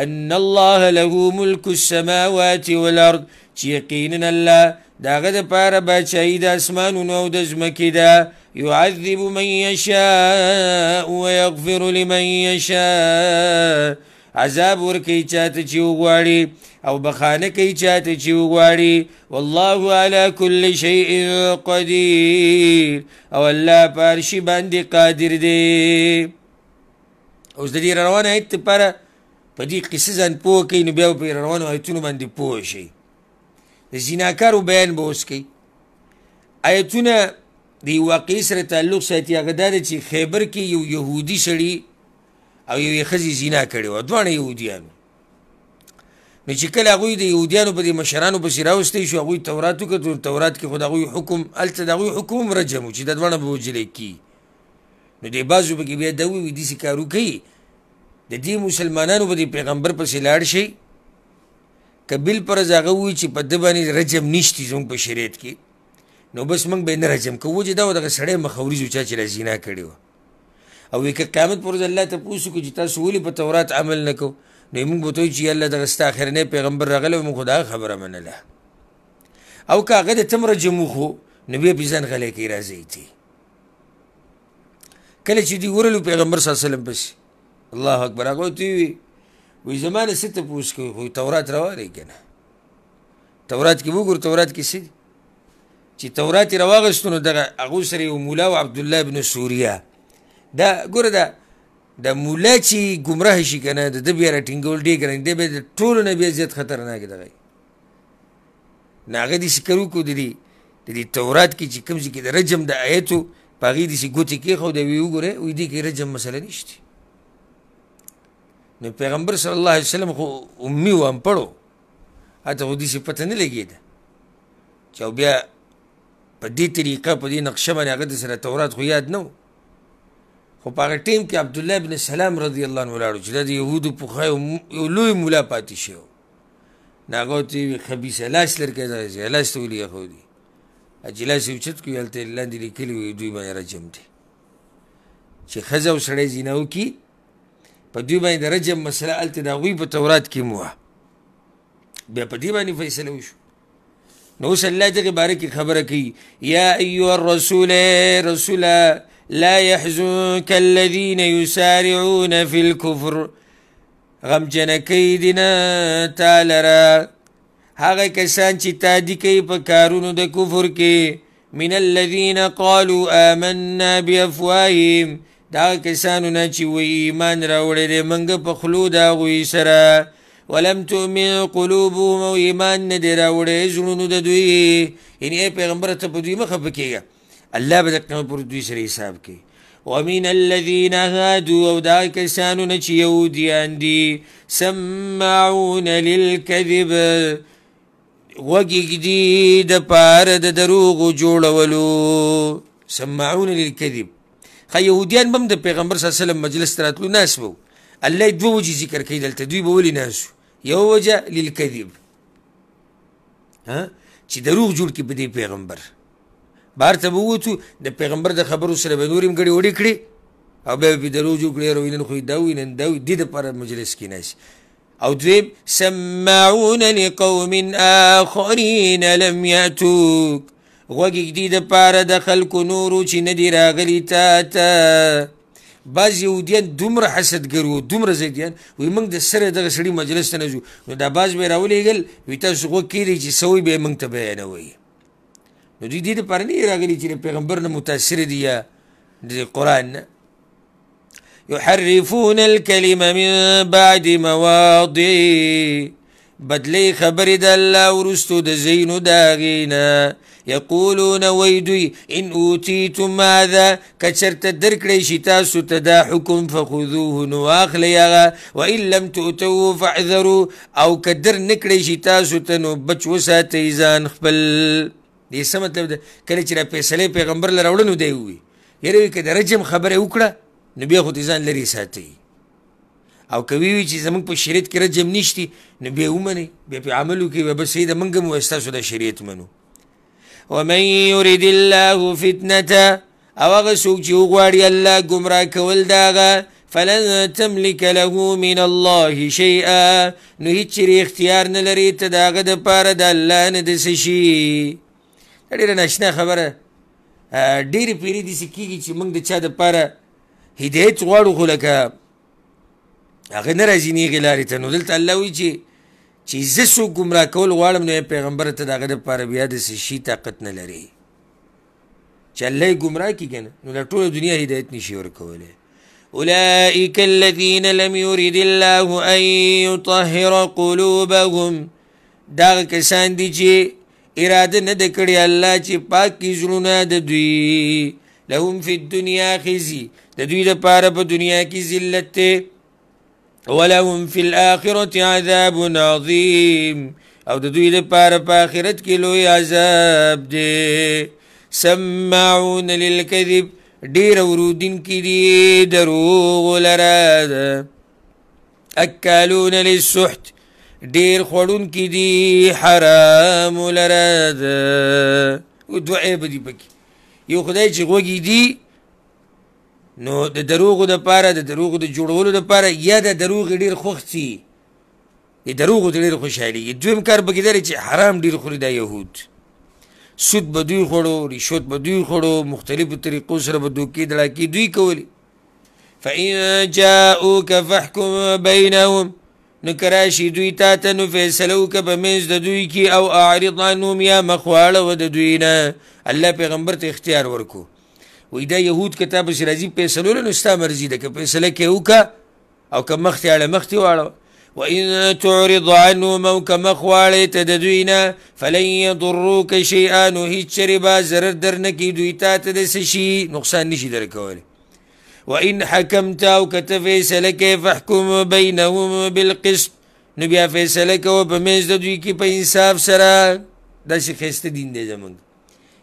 Speaker 1: أن الله له ملك السماوات والأرض يقينا الله داغه د پاره بادشاهي د اسمانونو او د ځمکې ده يعذب من یشاء ويغفر لمن یشاء عذاب ورکی چاته چې وغواړي او بخانه کوي چاته چې وغواړي والله على كل شيء قدير او الله پر شي باندې قادر دی اوس د دې روانه ایت پر په دې قصه ځان پوه کین بیا په روانه ایتونو باندې پوه شي زیناکارو بیان به اوس کوي آیتونه د واقعي سره تعلق ساتي هغه دا چې خیبر کې یو يهودي سړی او یو خزي زینا کړي و دوه يهوديانو نو چې کله هغه د يهوديانو په مشرانو په سر راوستي شو هغه توراتو کې تورات کې خدای حکم الته دغه حکم رجم چې د دوه به وجل کی نو د بازو په کې بیا دوی دي سکارو کوي د دې مسلمانانو په پیغمبر په سلاړ شي کبل پر ځاغه وی چې په د باندې رجم نشتی زموږ په شریعت کې نو بس موږ به نه رجم کوو چې دا دغه سړی مخوري چې چې رزینا کړی و او یک قیامت پر الله ته پوښتنه کوي چې تاسو ولې په تورات عمل نکو نو موږ به توي چې الله دغه ستا اخر نه پیغمبر راغله موږ خدا خبره منله او کاغه د تمر جمو خو نبی په ځان غلې کې راځي تي کله چې دی ورلو پیغمبر صلی الله علیه وسلم پس الله اکبر هغه تی وی زمانه ست پوس کوي خو تورات راوړي کنه تورات کې وګور تورات کې سي چې تورات راوغستونو دغه اغو سره یو مولا او عبد الله بن سوریا دا ګوره دا د مولا چې گمراه شي کنه د بیا رټینګول دی کنه د به ټول نه به زیات خطرناک دی ناغه دي شکرو کو دي د دې تورات کې چې کوم ځکه د رجم د آیتو پاغي دي چې ګوتې کې خو دی وګوره وې دي کې رجم مسله نشته نو پیغمبر صلی الله علیه وسلم خو امي و هم پړو اته خو دې څه پته نه لګېده چې بیا په دې طریقه په دې نقشه باندې هغه د سره تورات خو یاد نه خو په هغه ټیم کې عبد الله بن سلام رضی الله عنه ولاړو چې د يهودو په خای یو لوی مولا پاتې شو ناغو ته خبيث لاس لرکې ځای لاس ته ولي خو دي اجلاس یو چت کوي هلته لاندې لیکلي دوی باندې راجم دي چې ښځه او سړی زینه وکړي په دوی باندې رجم مسله الته دا غوی په تورات کې مو بیا په دې باندې فیصله وشو نو اوس الله دغه باره کې خبره کوي یا ایها الرسول رسول لا يحزنك الذين يسارعون في الكفر غم جنکی دینا تالرا هغه کسان چې تادی کوي په کارونو د کفر کې من الذين قالوا آمنا بأفواههم دا کسانو نه چې وی ایمان راوړی دی منګ په خلو دا غوي سره ولم تؤمن قلوبهم او ایمان نه دی راوړی زړونو د دوی یعنی پیغمبر ته په دوی مخه پکېږه الله به دقه پر دوی سره حساب کوي ومن الذين هادوا او دا کسانو نه چې يهوديان دي سمعون للكذب وګږدي د پاره د دروغ جوړولو سمعون للكذب خو يهوديان بم د پیغمبر صلی الله علیه وسلم مجلس تراتلو ناس وو الله دوه وجې ذکر کوي دلته دوی به ولې ناس یو وجه للکذب ها چې دروغ جوړ کې په دې پیغمبر بار ته ووتو د پیغمبر د خبرو سره به نورم غړي وړي کړي او به په دروغ جوړ کړي روینن خو دا وینن دا د پر مجلس کې ناش او دویم سمعون لقوم آخرین لم یاتوک وګږدي د پاره د خلکو نورو چې ندی راغلی تا ته بعض یهودیان دومره حسدګر وو دومره زیدیان وي موږ د سره دغه سړي مجلس ته نه ځو نو دا بعض به یې راولېږل وي تاسو غوږ کیدی چې سوی به یې موږ ته بیانوئ نو دوی دې دپاره نه راغلي چې پیغمبر نه متاثر دي یا د قرآن نه يحرفون الكلمة من بعد مواضعه بدلی خبر د الله ورستو د زینو داغینا یقولون ویدوی ان اوتیتم هذا کچرت درکړی شي تاسو ته دا حکم فخذوه نو اخلی هغه و ان لم تؤتوه فاحذروا او کدر نکړی شي تاسو ته نو بچ وساتئ ځان خپل دې څه مطلب ده کله چې را فیصلې پیغمبر لره وړنو دی وي یره کې د رجم خبره وکړه نو بیا خو ځان لري ساتئ او کوي وی چې زمونږ په شریعت کې رجم نشتی نو به ومني به په عملو کې به بس د منګ مو استاسو د شریعت منو ومن يريد الله فتنه او هغه څوک چې وغواړي الله ګمراه کول داغه فلن تملك له من الله شيئا نو هیڅ چیرې اختیار نه لري ته د هغه دپاره د الله نه داسې شي ډېره ناشنا خبره ډېرې پیرې داسې کېږي چې موږ د چا دپاره هدایت غواړو خو لکه هغه نه راځي نیغه لارې ته نو دلته الله وی چې چې زه سو گمراه کول غواړم نو پیغمبر ته دغه لپاره بیا د شي طاقت نه لري چې الله گمراه کی کنه نو له ټوله دنیا هدایت نشي ورکولای اولئك الذين لم يرد الله ان يطهر قلوبهم دا کسان دي چې اراده نه کړی الله چې پاکي زړونه د دوی لهم فی الدنیا خزی د دوی لپاره په دنیا کې ذلت ته ولهم فی الاخره عذاب عظیم او د دوی لپاره په آخرت کې لوی عذاب دی سمعون للكذب ډیر ورودین کې دی دروغ لره اکلون للسحت ډیر خورون کې دی حرام لره دوه عیب دی پکې یو خدای چې غوږی دی نو د دروغو د پاره د دروغو د جوړولو د پاره یا د دروغ ډیر خوښ سي د دروغو ډیر خوشحالي دویم کار به کېدلی چې حرام ډیر خوري د يهود سود به دوی خوړو رشوت به دوی خوړو مختلفو طریقو سره به دوکې دړاکې دوی کولې فإن جاءوك فاحكم بينهم نکراشی دوی تا ته نو فیصلو که به منځ د دوی کې او اعرض عنهم یا مخواړه و د دوی نه الله پیغمبر ته اختیار ورکو وای دا يهود کتاب چې راځي فیصلو له نستا مرزي ده که فیصله کې وکا او که مخته اړه مخته واړه وإن تعرض عنهم أو كما خوالي تددوينا فلن يضروك شيئا وهيج شربا زرر درنكي دويتا تدسشي نقصان نشي دركوالي وإن حكمت أو كتفيس لك فاحكم بينهم بالقسط نبيا فيس لك وبميز دوي كي بإنصاف سرا دا شخصت دين دي زمانك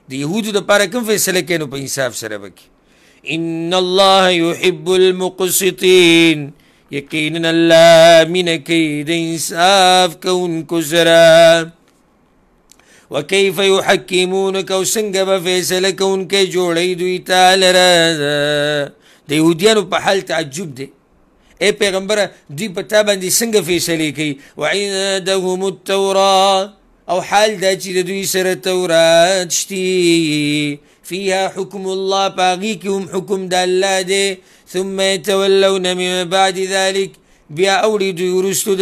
Speaker 1: د يهودو د پاره کوم فیصله کینو په انصاف سره وکي ان الله يحب المقسطين یقینا الله من کید انصاف کوونکو سره وكيف يحكمونك او څنګه به فیصله کوونکي جوړی دوی تعالی را د يهودانو په حال تعجب دي اي پیغمبر دوی په تا باندې څنګه فیصله کوي وعندهم التوراه او حال دا چې سر دوی سره تورات شتي فيها حكم الله باغيكم حكم د ثم يتولون من بعد ذلك بیا اوړي دوی وروستو د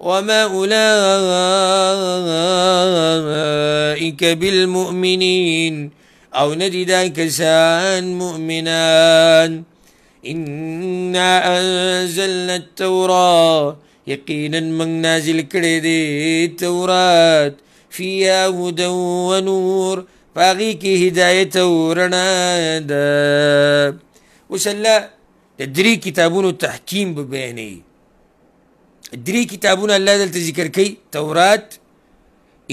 Speaker 1: وما اولئك بالمؤمنين او ندي دا كسان مؤمنان انا انزلنا التوراه یقینا من نازل کړي دي تورات فيها هدى ونور فاغي کې هدايت ورنا ده اوس الله د درې کتابونو تحکیم به بیانې درې کتابونه الله دلته ذکر کوي تورات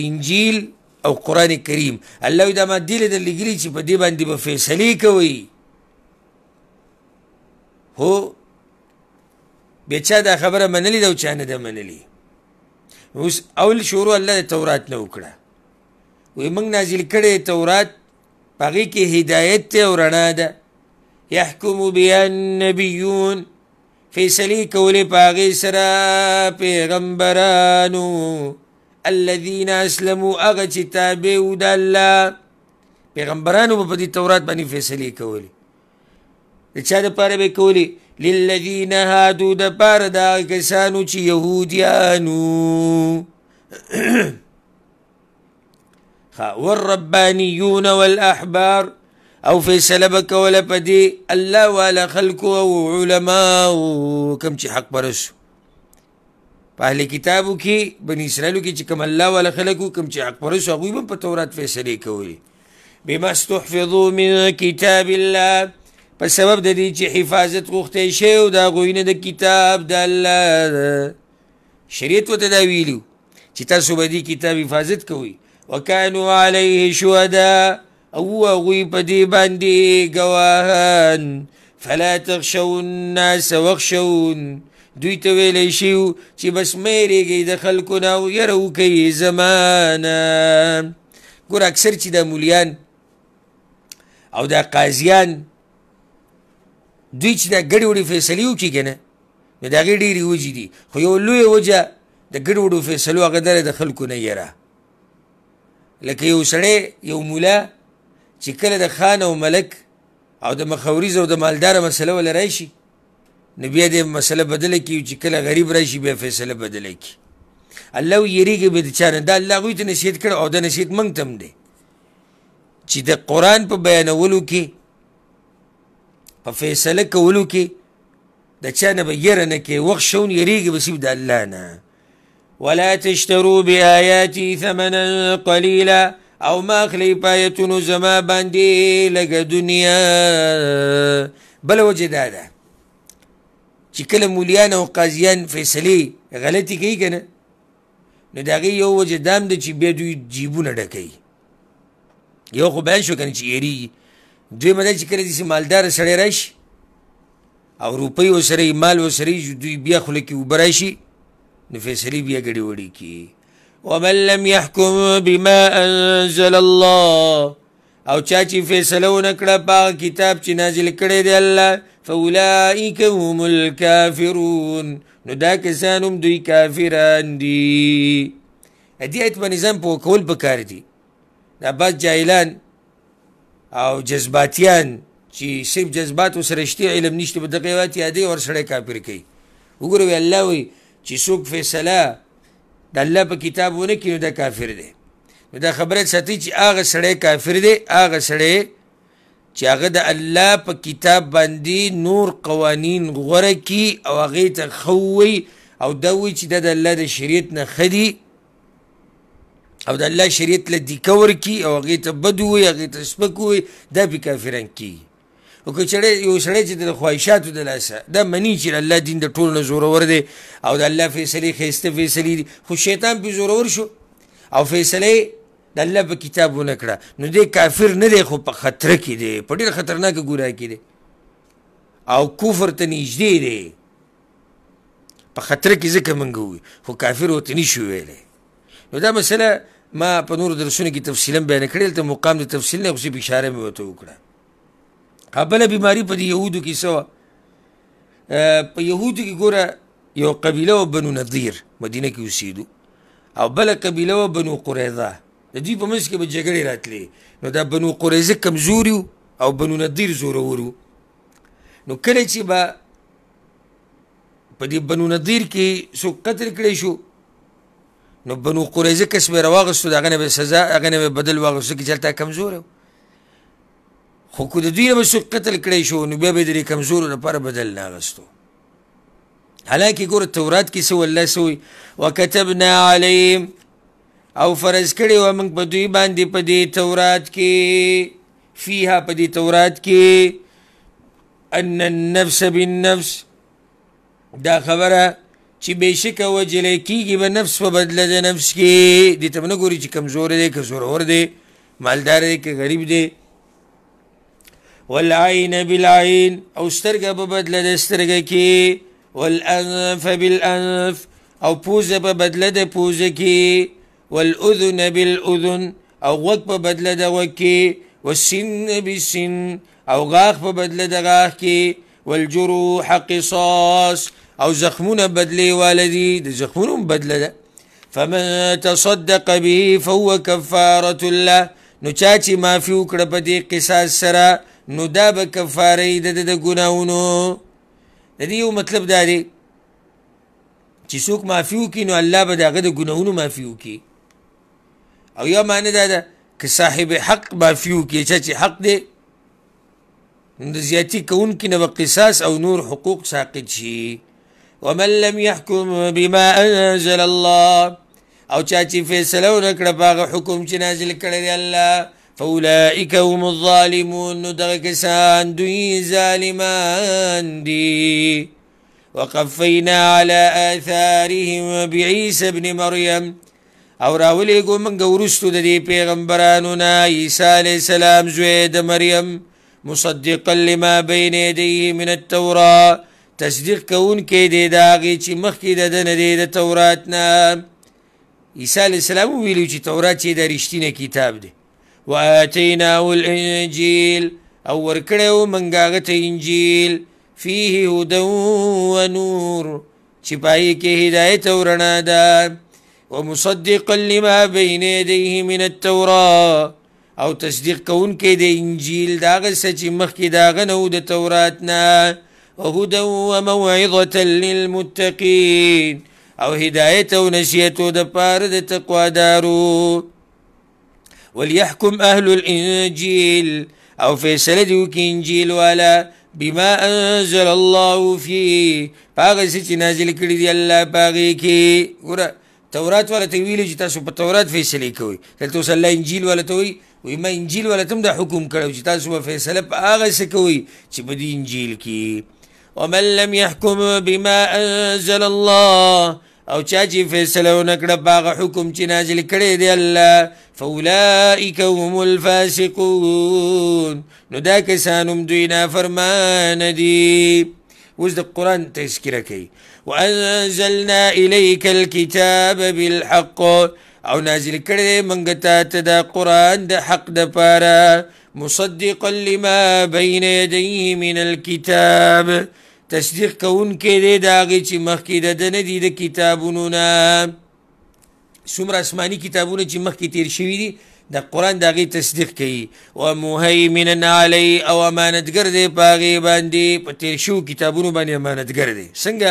Speaker 1: انجیل او قران کریم الله دا ما دی له لګري چې په دې باندې به فیصله کوي هو بیا چا دا خبره منلی ده او چا نه ده منلی اوس اول شروع الله د تورات نه وکړه وی موږ نازل کړی تورات په هغې کې هدایت دی او رڼا ده یحکم بیا نبیون فیصلې کولې په هغې سره پیغمبرانو الذین اسلموا هغه چې تابع و د الله پیغمبرانو به په دې تورات باندې فیصلې کولې د چا دپاره به یې کولې للذین هادو د پاره دا کسانو چې يهوديانو والربانيون والأحبار أو في سلبك ولا بدي الله ولا خلق أو علماء كم شي حق برسو پهل کتابو کې بنی اسرائیلو کې چې کوم الله ولا خلقو کم چې حق پرسو هغه په تورات فیصله کوي بما استحفظوا من كتاب الله په سبب د دې چې حفاظت غوښته شی او دا غوینه د کتاب د الله شریعت وته دا ویلو چې تاسو به دې کتاب حفاظت کوئ وکانو علیه شهدا او غوی په دې باندې گواهان فلا تخشوا الناس واخشون دوی ته ویلې شي چې بس مې ریګي د خلکو نه یره کوي زمانہ ګور اکثر چې د مولیان او د قاضیان دوی چې دا ګډې وړې فیصلې وکړي که نه نو د هغې ډېرې وجې دي خو یو لویه وجه د ګډ وړو فیصلو هغه دره د خلکو نه یره لکه یو سړی یو مولا چې کله د خان او ملک او د مخوریز او د مالداره مسله ول راشي نو بیا دې مسله بدله کړي چې کله غریب راشي بیا فیصله بدله کړي الله یریږي به د چا نه دا الله هغوی ته نصیحت کړی او د نصیحت موږ ته هم دی چې د قرآن په بیانولو کې په فیصله کولو کې د چا نه به یره نه کې وخت شون یریږي بسیب د الله نه ولا تشتروا بآیاتی ثمنا قلیلا او ما اخلی پایتونو زما باندې لګه دنیا بل وجه دا ده چې کله مولیان او قاضیان فیصلې غلطي کوي کنه نو دا یو وجه دام ده چې بیا دوی جیبونه ډکوي یو خو بیان شو کنه چې یریږي دوی مده چې کله داسې مالدار سړی راشي او روپۍ وسره مال وسره دوی بیا خوله کې اوبه راشي نو فیصلې بیا ګډې وړې کي ومن لم يحكم بما انزل الله او چا چې فیصله ونکړه په کتاب چې نازل کړی دی الله فاولئک هم الکافرون نو دا کسان هم دوی کافران دي دې ایت باندې ځان پوه کول پکار دي دا بس جاهلان او جذباتيان چې سیب جذبات وسرشتي علم نشته په دغه وخت یادې ور سره کافر کوي وګوره الله وي چې څوک فیصله د الله په کتابونه کې نو دا کافر دی نو دا خبره ساتي چې هغه سړی کافر دی هغه سړی چې هغه د الله په کتاب باندې نور قوانین غوړه کی او هغه ته خووي او دوی چې د الله د شریعت نه خدي او د الله شریعت له دیکه ورکی او هغې ته بد ووایي هغې ته سپک ووایي دا بې کافران کیږي او که سړی یو سړی چې د خواهشاتو د لاسه دا مني چې الله دین د ټولو نه زورور دی او د الله فیصلې ښایسته فیصلې دي خو شیطان پې زورور شو او فیصلې د الله په کتاب ونه کړه نو دی کافر نه دی خو په خطره کې دی په ډېره خطرناکه ګناه کې دی او کفر ته نږدې دی په خطره کې ځکه منګه وي خو کافر ورته نه شو ویلی نو دا مسله ما په نورو درسونو کې تفصیلا بیان کړل ته مقام د تفصیل نه اوسې په اشاره مې وته وکړه قابله بیماری په يهودو کې سو په يهودو کې ګوره یو قبیله و بنو نذیر مدینه کې اوسېدو او بل قبیله و بنو قریظه د دوی په منځ کې به جګړې راتلې نو دا بنو قریظه کمزوري او بنو نذیر زورور نو کله چې به په دې بنو نذیر کې سو قتل کړی شو نو بنو قریزه کس به راغستو دغه نه به سزا هغه نه بدل واغستو کې چلته کمزور خو کو د دوی نه مسو قتل کړی شو نو بیا به درې کمزور لپاره بدل ناغستو حالانکه ګور تورات کې سو الله سوی وكتبنا عليهم او فرض کړی و موږ په دوی باندې په دې تورات کې فيها په دې تورات کې ان النفس بالنفس دا خبره چې بشک وجلې کیږي به نفس په بدل د نفس کې د تمنه ګوري چې کمزور دی که زورور دی مالدار دی که غریب دی والعين بالعين او سترګه په بدل د سترګه کې والانف بالانف او پوزه په بدل د پوزه کې والاذن بالاذن او غوږ په بدل د غوږ کې والسن بالسن او غاښ په بدل د غاښ کې والجروح قصاص او زخمونه بدلی والدی د زخمونو بدله ده فمن تصدق به فهو کفاره الله نو چا چې معافي وکړه په دې قصاص سره نو دا به کفاره د د ګناونو د دې یو مطلب دا دی چې څوک معافي وکړي نو الله به د هغه د ګناونو معافي وکړي او یا معنی دا ده که صاحب حق معافي وکړي چا چې حق دی نو د زیاتي کوونکي نه به قصاص او نور حقوق ساقط شي ومن لم يحكم بما انزل الله او چا چې فیصله وکړه په حکم چې نازل کړی الله فاولئك هم الظالمون نو دغه کسان دوی ظالمان دي وقفينا على آثارهم بعيسى ابن مريم او راولېږو موږ وروستو د دې پیغمبرانو نه عیسی علیه السلام زوی د مریم مصدقا لما بين يديه من التوراه تصدیق کون کې دی دا غي چې مخکې د نه دی د تورات نه عیسی علی السلام ویلو چې تورات چې د رښتینه کتاب دی واتیناه الانجیل او ورکړو منګاغه ته انجیل فيه هدى ونور چې پای کې هدایت او رڼا ده ومصدقا لما بين يديه من التوراة او تصدیق کون کې د انجیل داغه سچ مخ کې داغه نو د تورات نه وهدى وموعظة للمتقين او هداية ونشيته دبار دا تقوى دارو وليحكم أهل الإنجيل او فیصله دیو کې انجیل والا بما انزل الله فيه پاغه چې نازل کړی دی الله پاغه کې ګور تورات ولا تویل چې تاسو په تورات فیصله کوي تلته صلی انجیل ولا توي وي ما انجیل ولا تم د حکم کړو چې تاسو په فیصله په هغه څه کوي چې په دې انجیل کې ومن لم يحكم بما انزل الله او چا چې فیصله ونکړه حكم تنازل كريدي نازل الله فأولئك هم الفاسقون نداك سانم دينا فرمان دي وزد القرآن قرآن وانزلنا إليك الكتاب بالحق او نازل كريدي من قتات دا قرآن دا حق دا مصدقا لما بين يديه من الكتاب تصدیق کون کې دی داغه چې مخکې د دنه دي د کتابونو نه څومره آسماني کتابونه چې مخکې تیر شوي دي د قران داغه تصدیق کوي او مهیمن علی او امانتګر دی پاغي باندې په تیر شو کتابونو باندې امانتګر دی څنګه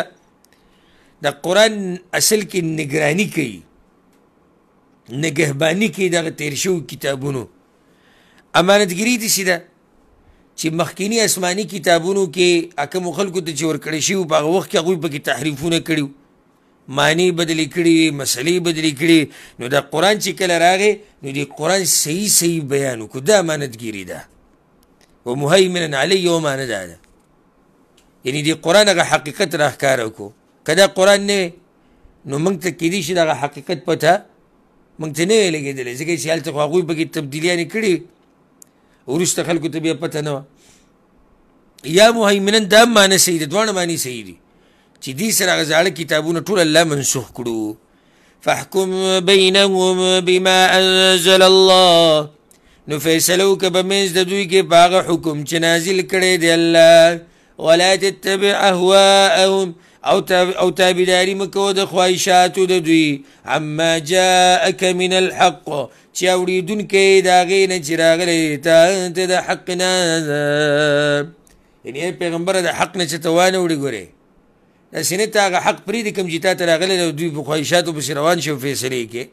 Speaker 1: د قران اصل کې نگرانی کوي نگهبانی کوي د تیر شو کتابونو امانتګری دي سیده چې مخکینی آسمانی کتابونو کې اکه خلکو ته چې ورکړی شي په هغه وخت کې هغوی پکې تحریفونه کړي معنی بدلی کړي مسلې بدلی کړي نو دا قرآن چې کله راغی نو د قرآن صحیح صحیح بیان وکړو دا امانتګیري ده ومهیمنا علی یو معنه دا ده یعنی د قرآن هغه حقیقت راښکاره وکړو که دا قرآن نه نو موږ ته کیدی شي دغه حقیقت پته موږ ته نه ویلې کېدلی ځکه چې هلته خو هغوی پکې تبدیلیانې کړي ورشت خلق ته بیا پته نه یا مهیمنا دا معنی صحیح ده دواړه معنی صحیح دي چې دې سره هغه زاړه کتابونه الله منسوخ کړو فاحکم بینهم بما انزل الله نو فیصله وکړه په منځ د دوی کې په حکم چې نازل دی الله ولا تتبع اهواءهم او تاب او تابعداري مکو د خواهشاتو د دوی عما جاءك من الحق چې اوریدونکې دا غینه چې راغلی ته ته د حق نه یعنی پیغمبر د حق نه چې توانه وړي ګوري دا سینې ته حق پرې د کوم جتا ته راغلی د دوی په خواهشاتو په روان شو فیصله کې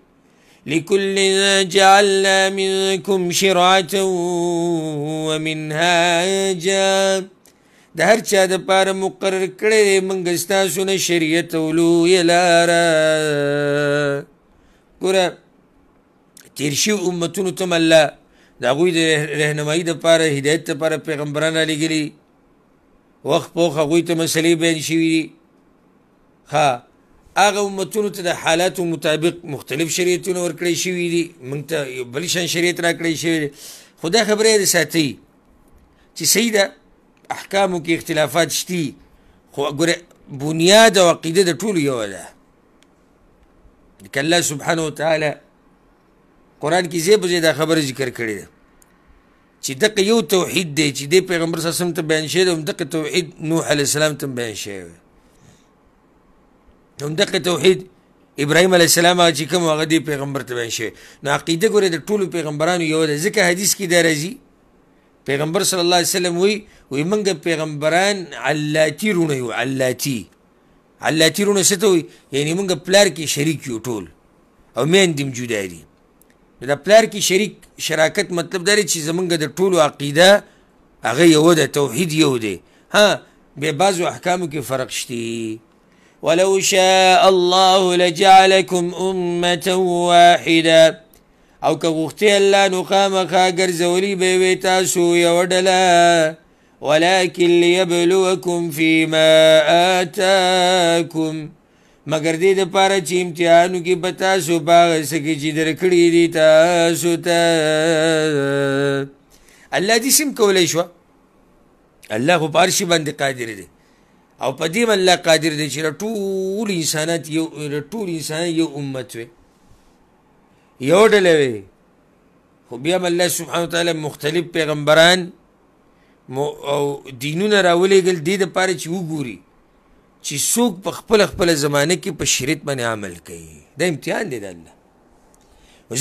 Speaker 1: لكل جعلنا منكم شرعة ومنهاجا د هر چا د پاره مقرر کړی دی موږ ستاسو نه شریعت اولوی لاره ګوره تیر شوي امتونو ته الله د هغوی د رهنمایي دپاره هدایت دپاره پیغمبران رالیږلي وخت په وخت هغوی ته مسلې بیان شوي دي ښه هغه امتونو ته د حالاتو مطابق مختلف شریعتونه ورکړی شوي دي موږ ته یو بل شان شریعت راکړی شوی دی خو دا خبره یې ساتي چې صحیح ده احکامو کې اختلافات شتي خو ګوره بنیاد او عقیده د ټولو یو ده لکه الله سبحانه وتعالی قران کې زیب زیدا خبره ذکر کړې ده چې دغه یو توحید دی چې د پیغمبر صلی الله علیه وسلم ته بیان شوی دغه توحید نوح علیه السلام ته بیان شوی دغه توحید ابراهيم عليه السلام چې کوم هغه دی پیغمبر ته بیان شوی نو عقیده ګوره د ټولو پیغمبرانو یو ده ځکه حدیث کې دا راځي پیغمبر صلی الله علیه وسلم وی وی منګه پیغمبران علاتی رونه یو علاتی علاتی رونه څه وی یعنی منګه پلار کې شریک یو ټول او مین دیم جدا دي دا پلار کې شریک شراکت مطلب دا چې زمونږ د ټولو عقیده هغه یو د توحید یو دی ها به بعضو احکامو کې فرق شته ولو شاء الله لجعلكم امه واحده او که غوښتي الله نو خامخا ګرځولي به وي تاسو یو ډله ولكن ليبلوكم فيما آتاكم مگر دې د پاره چې امتحانو کې پتا سو باغ سګي چې درکړي دي تاسو ته الله دې سم کولای شو الله په ارشي باندې قادر دی او په دې الله قادر دی چې ټول انسانات یو ټول انسان یو امت وي یو ډلې وي خو بیا الله سبحانه وتعالى مختلف پیغمبران او دینونه راولېګل دي د پاره چې وګوري چې څوک په خپل خپل زمانه کې په شریعت باندې عمل کوي دا امتحان دی د الله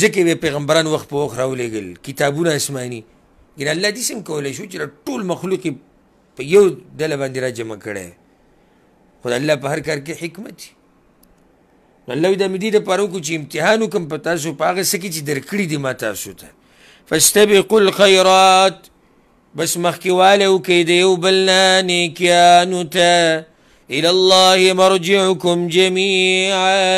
Speaker 1: ځکه به پیغمبران وخت په وخت راولېګل کتابونه آسماني ګر الله دې څنګه کولای شو چې ټول مخلوق په یو ډله باندې را جمع کړي خو الله په هر کار کې حکمت دی الله دا مې دې لپاره وکړو چې امتحان وکړم په تاسو په هغه څه کې دي ما تاسو ته فاستبقوا الخیرات بس مخکې والی وکړئ د یو نیکیانو ته الى الله مرجعكم جميعا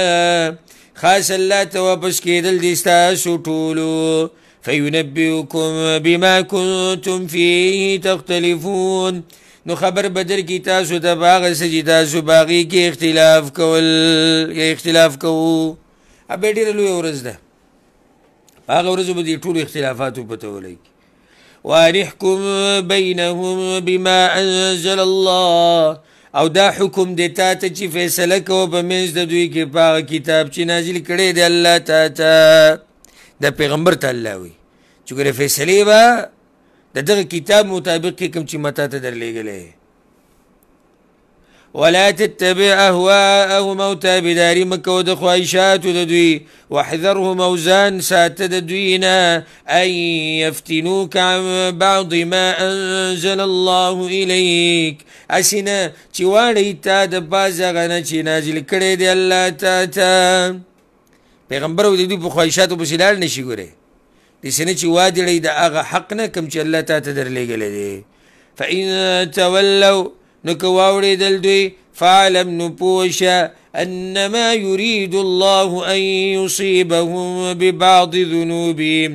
Speaker 1: خاص الله توابس كيدل کېدل دي ستاسو ټولو فينبئكم بما كنتم فيه تختلفون نو خبر بدر کی تاسو د باغ سجدا سو باغی کې اختلاف کول یا اختلاف کوو ا به ډیر لوی ورځ ده هغه ورځ به دې ټول اختلافات پته ولګي وارحکم بینهم بما انزل الله او دا حکم دی تا ته چې فیصله کوو په منځ د دوی کې پاغه کتاب چې نازل کړی دی الله تا ته د پیغمبر ته الله وي چې ګوره فیصلې به د دغه کتاب مطابق کوم چې متا ته درلېګلې ولا تتبع اهواءهم او تابداري مکه او د خواهشات د دوی واحذرهم او ځان ساته د دوی نه ان يفتنوك عن بعض ما انزل الله اليك اسنه چې واړی تا د بازغه نه چې نازل کړی دی الله تا ته پیغمبر او د دوی په خواهشاتو پسې لاړ نشي ګوره د سینه چې وادړي د هغه حق نه تدر لي الله تعالی دي فإن تولوا نكواوري دل دوی فعلم نپوشا انما يريد الله ان يصيبهم ببعض ذنوبهم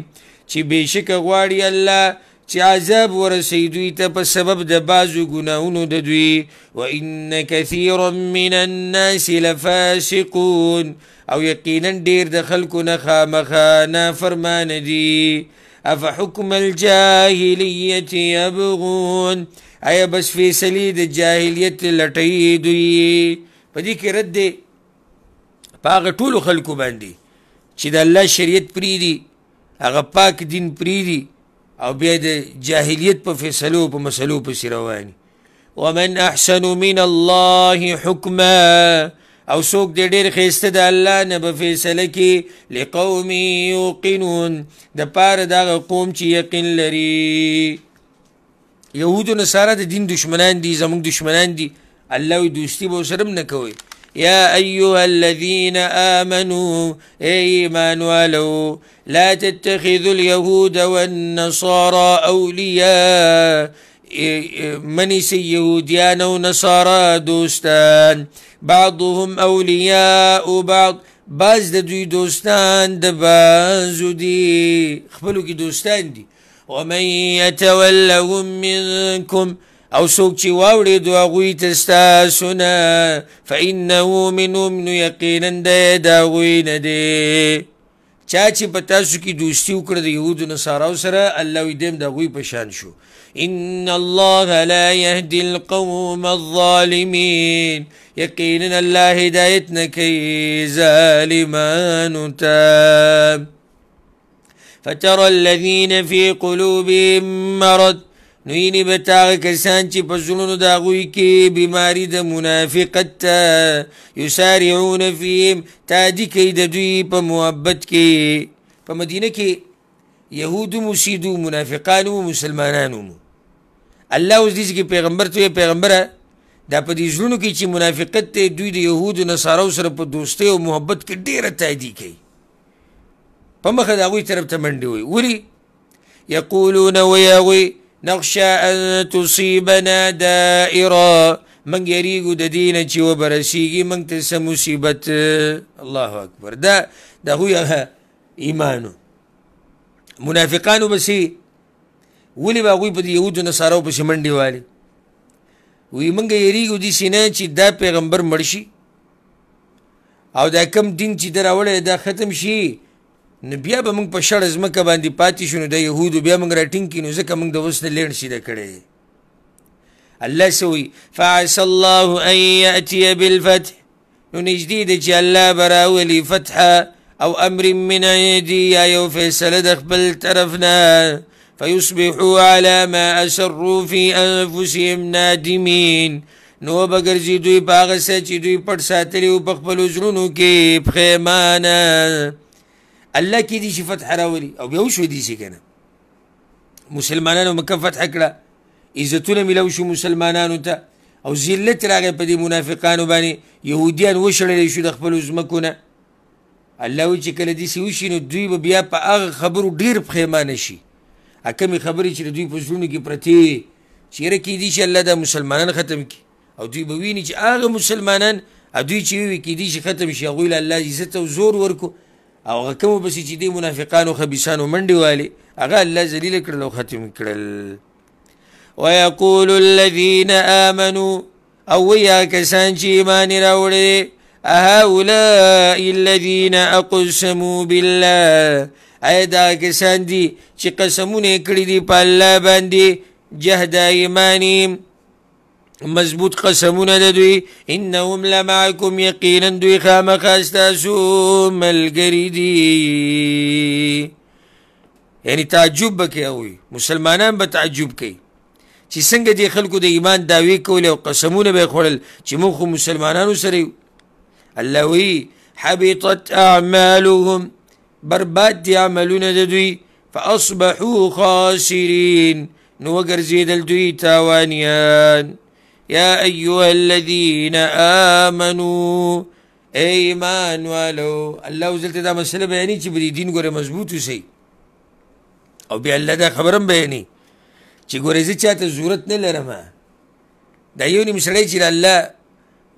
Speaker 1: چې بيشك غواري الله چې عذاب ورسي دوی ته په سبب د بازو ګناونو د دوی و ان كثيرا من الناس لفاسقون او یقینا ډیر د خلکو نه خامخا نافرمان دي افحكم الجاهليه يبغون ایا بس فیصله د جاهلیت لټی دوی په دې کې رد دی پاغه ټول خلکو باندې چې د الله شریعت پری دی هغه پاک دین پری دی او بیا د جاهلیت په فیصلو په مسلو په سیروانی ومن احسن من الله حکما او څوک دې ډېر خسته د الله نه په فیصله کې لقوم یوقنون د پاره دغه قوم چې یقین لري يهود نصارا د دین دشمنان دي زموږ دشمنان دي الله دوستی به سره نه کوي يا أيها الذين آمنوا إيه إيمان ولو لا تتخذوا اليهود والنصارى أولياء إيه، إيه، من يهوديان و نصارا دوستان بعضهم أولياء بعض باز د دوی دوستان د بازو دی دوستان دي ومن يتولهم منكم او څوک چې واوړي دو غوي تستا سنا فانه منهم من یقینا دا غوي نه دی چا چې په تاسو کې دوستی وکړه د يهودو نصاراو سرا الله یې دیم د غوي شو ان الله لا يهدي القوم الظالمين یقینا الله هدايتنا كي ظالمان تاب فترى الذين في قلوبهم مرد نوینی بتاغ کسان چې په زړونو د هغوی کې بیماری د منافقت ته یسارعون فیهم تادي کوي د دوی په محبت کې په مدینه کې یهود مسیدو منافقان او مسلمانان الله اوس دې کې پیغمبر ته پیغمبره دا په دې ژوند کې چې منافقت ته دوی د يهودو نصارو سره په دوستۍ او محبت کې ډېره تادي کوي په مخه دا غوي طرف ته منډي وي وری یقولون ویاوی نخشى أن تصيبنا دائرة من یریګو د دینه چې و برسیږي من ته سم مصیبت الله اکبر دا دا هو ایمانو منافقانو بسی ولی باغوی په یهودو نصارو په شمنډي والی وی منګه یریګو دي سینه چې دا پیغمبر مرشي او دا کم دین چې دراوړې دا ختم شي نو بیا به موږ په شړ ځمکه باندې پاتې شو نو د یهودو بیا موږ راټینګ کینو ځکه موږ د وسنه لړ شي د کړي الله سوي فعسى الله ان ياتي بالفتح نو نږدې د چې الله براولي فتحه او امر من عندي یا یو فیصله د خپل طرف نه فيصبحوا على ما اسروا في انفسهم نادمين نو بګرځي دوی باغ سه چې دوی پټ ساتلی او په خپل ژوندونو کې پخېمانه الله کې دي چې فتح راولي او بیا وشو دي شي کنه مسلمانانو مکه فتح کړه عزتونه ملو شو مسلمانانو ته او ذلت راغې په دې منافقانو باندې يهوديان وشړل شو د خپل ځمکونه الله و چې کله دي سي وشي نو دوی به بیا په هغه خبرو ډیر پخېمانه شي اکه خبرې چې دوی په ژوند کې پرتی چیرې کې دي چې الله د مسلمانان ختم کی او دوی به ویني چې هغه مسلمانان دوی چې وی کې دي چې ختم شي غوی الله عزت او زور ورکو او غکمو بسی چې دی منافقانو خبيسانو منډي والي هغه الله ذلیل کړل او ختم کړل ويقول الذين امنوا او يا کسان چې ایمان راوړي هؤلاء الذين اقسموا بالله ايدا کسان دي چې قسمونه کړی دي په الله باندې جهدا ایمانیم مزبوط قسمون د انهم لمعكم يقينا دوي خامخا ستاسو ملګری يعني یعنی تعجب يا اوي مسلمان بتعجب كي کوي چې څنګه دې خلکو د ایمان داوی کول او قسمونه به خوړل چې موږ خو مسلمانانو سره یو الله وی حبطت اعمالهم برباد دي عملونه د دوی فاصبحوا خاسرين نو وګرځېدل دوی تاوانیان یا ایها الذین آمنو ایمان والو الله زلت دا مسله بیانې چې بری دین ګوره مضبوط وسی او بیا الله دا خبرم بیانې چې ګوره زه چاته ضرورت نه لرم دا یو نیم سړی چې الله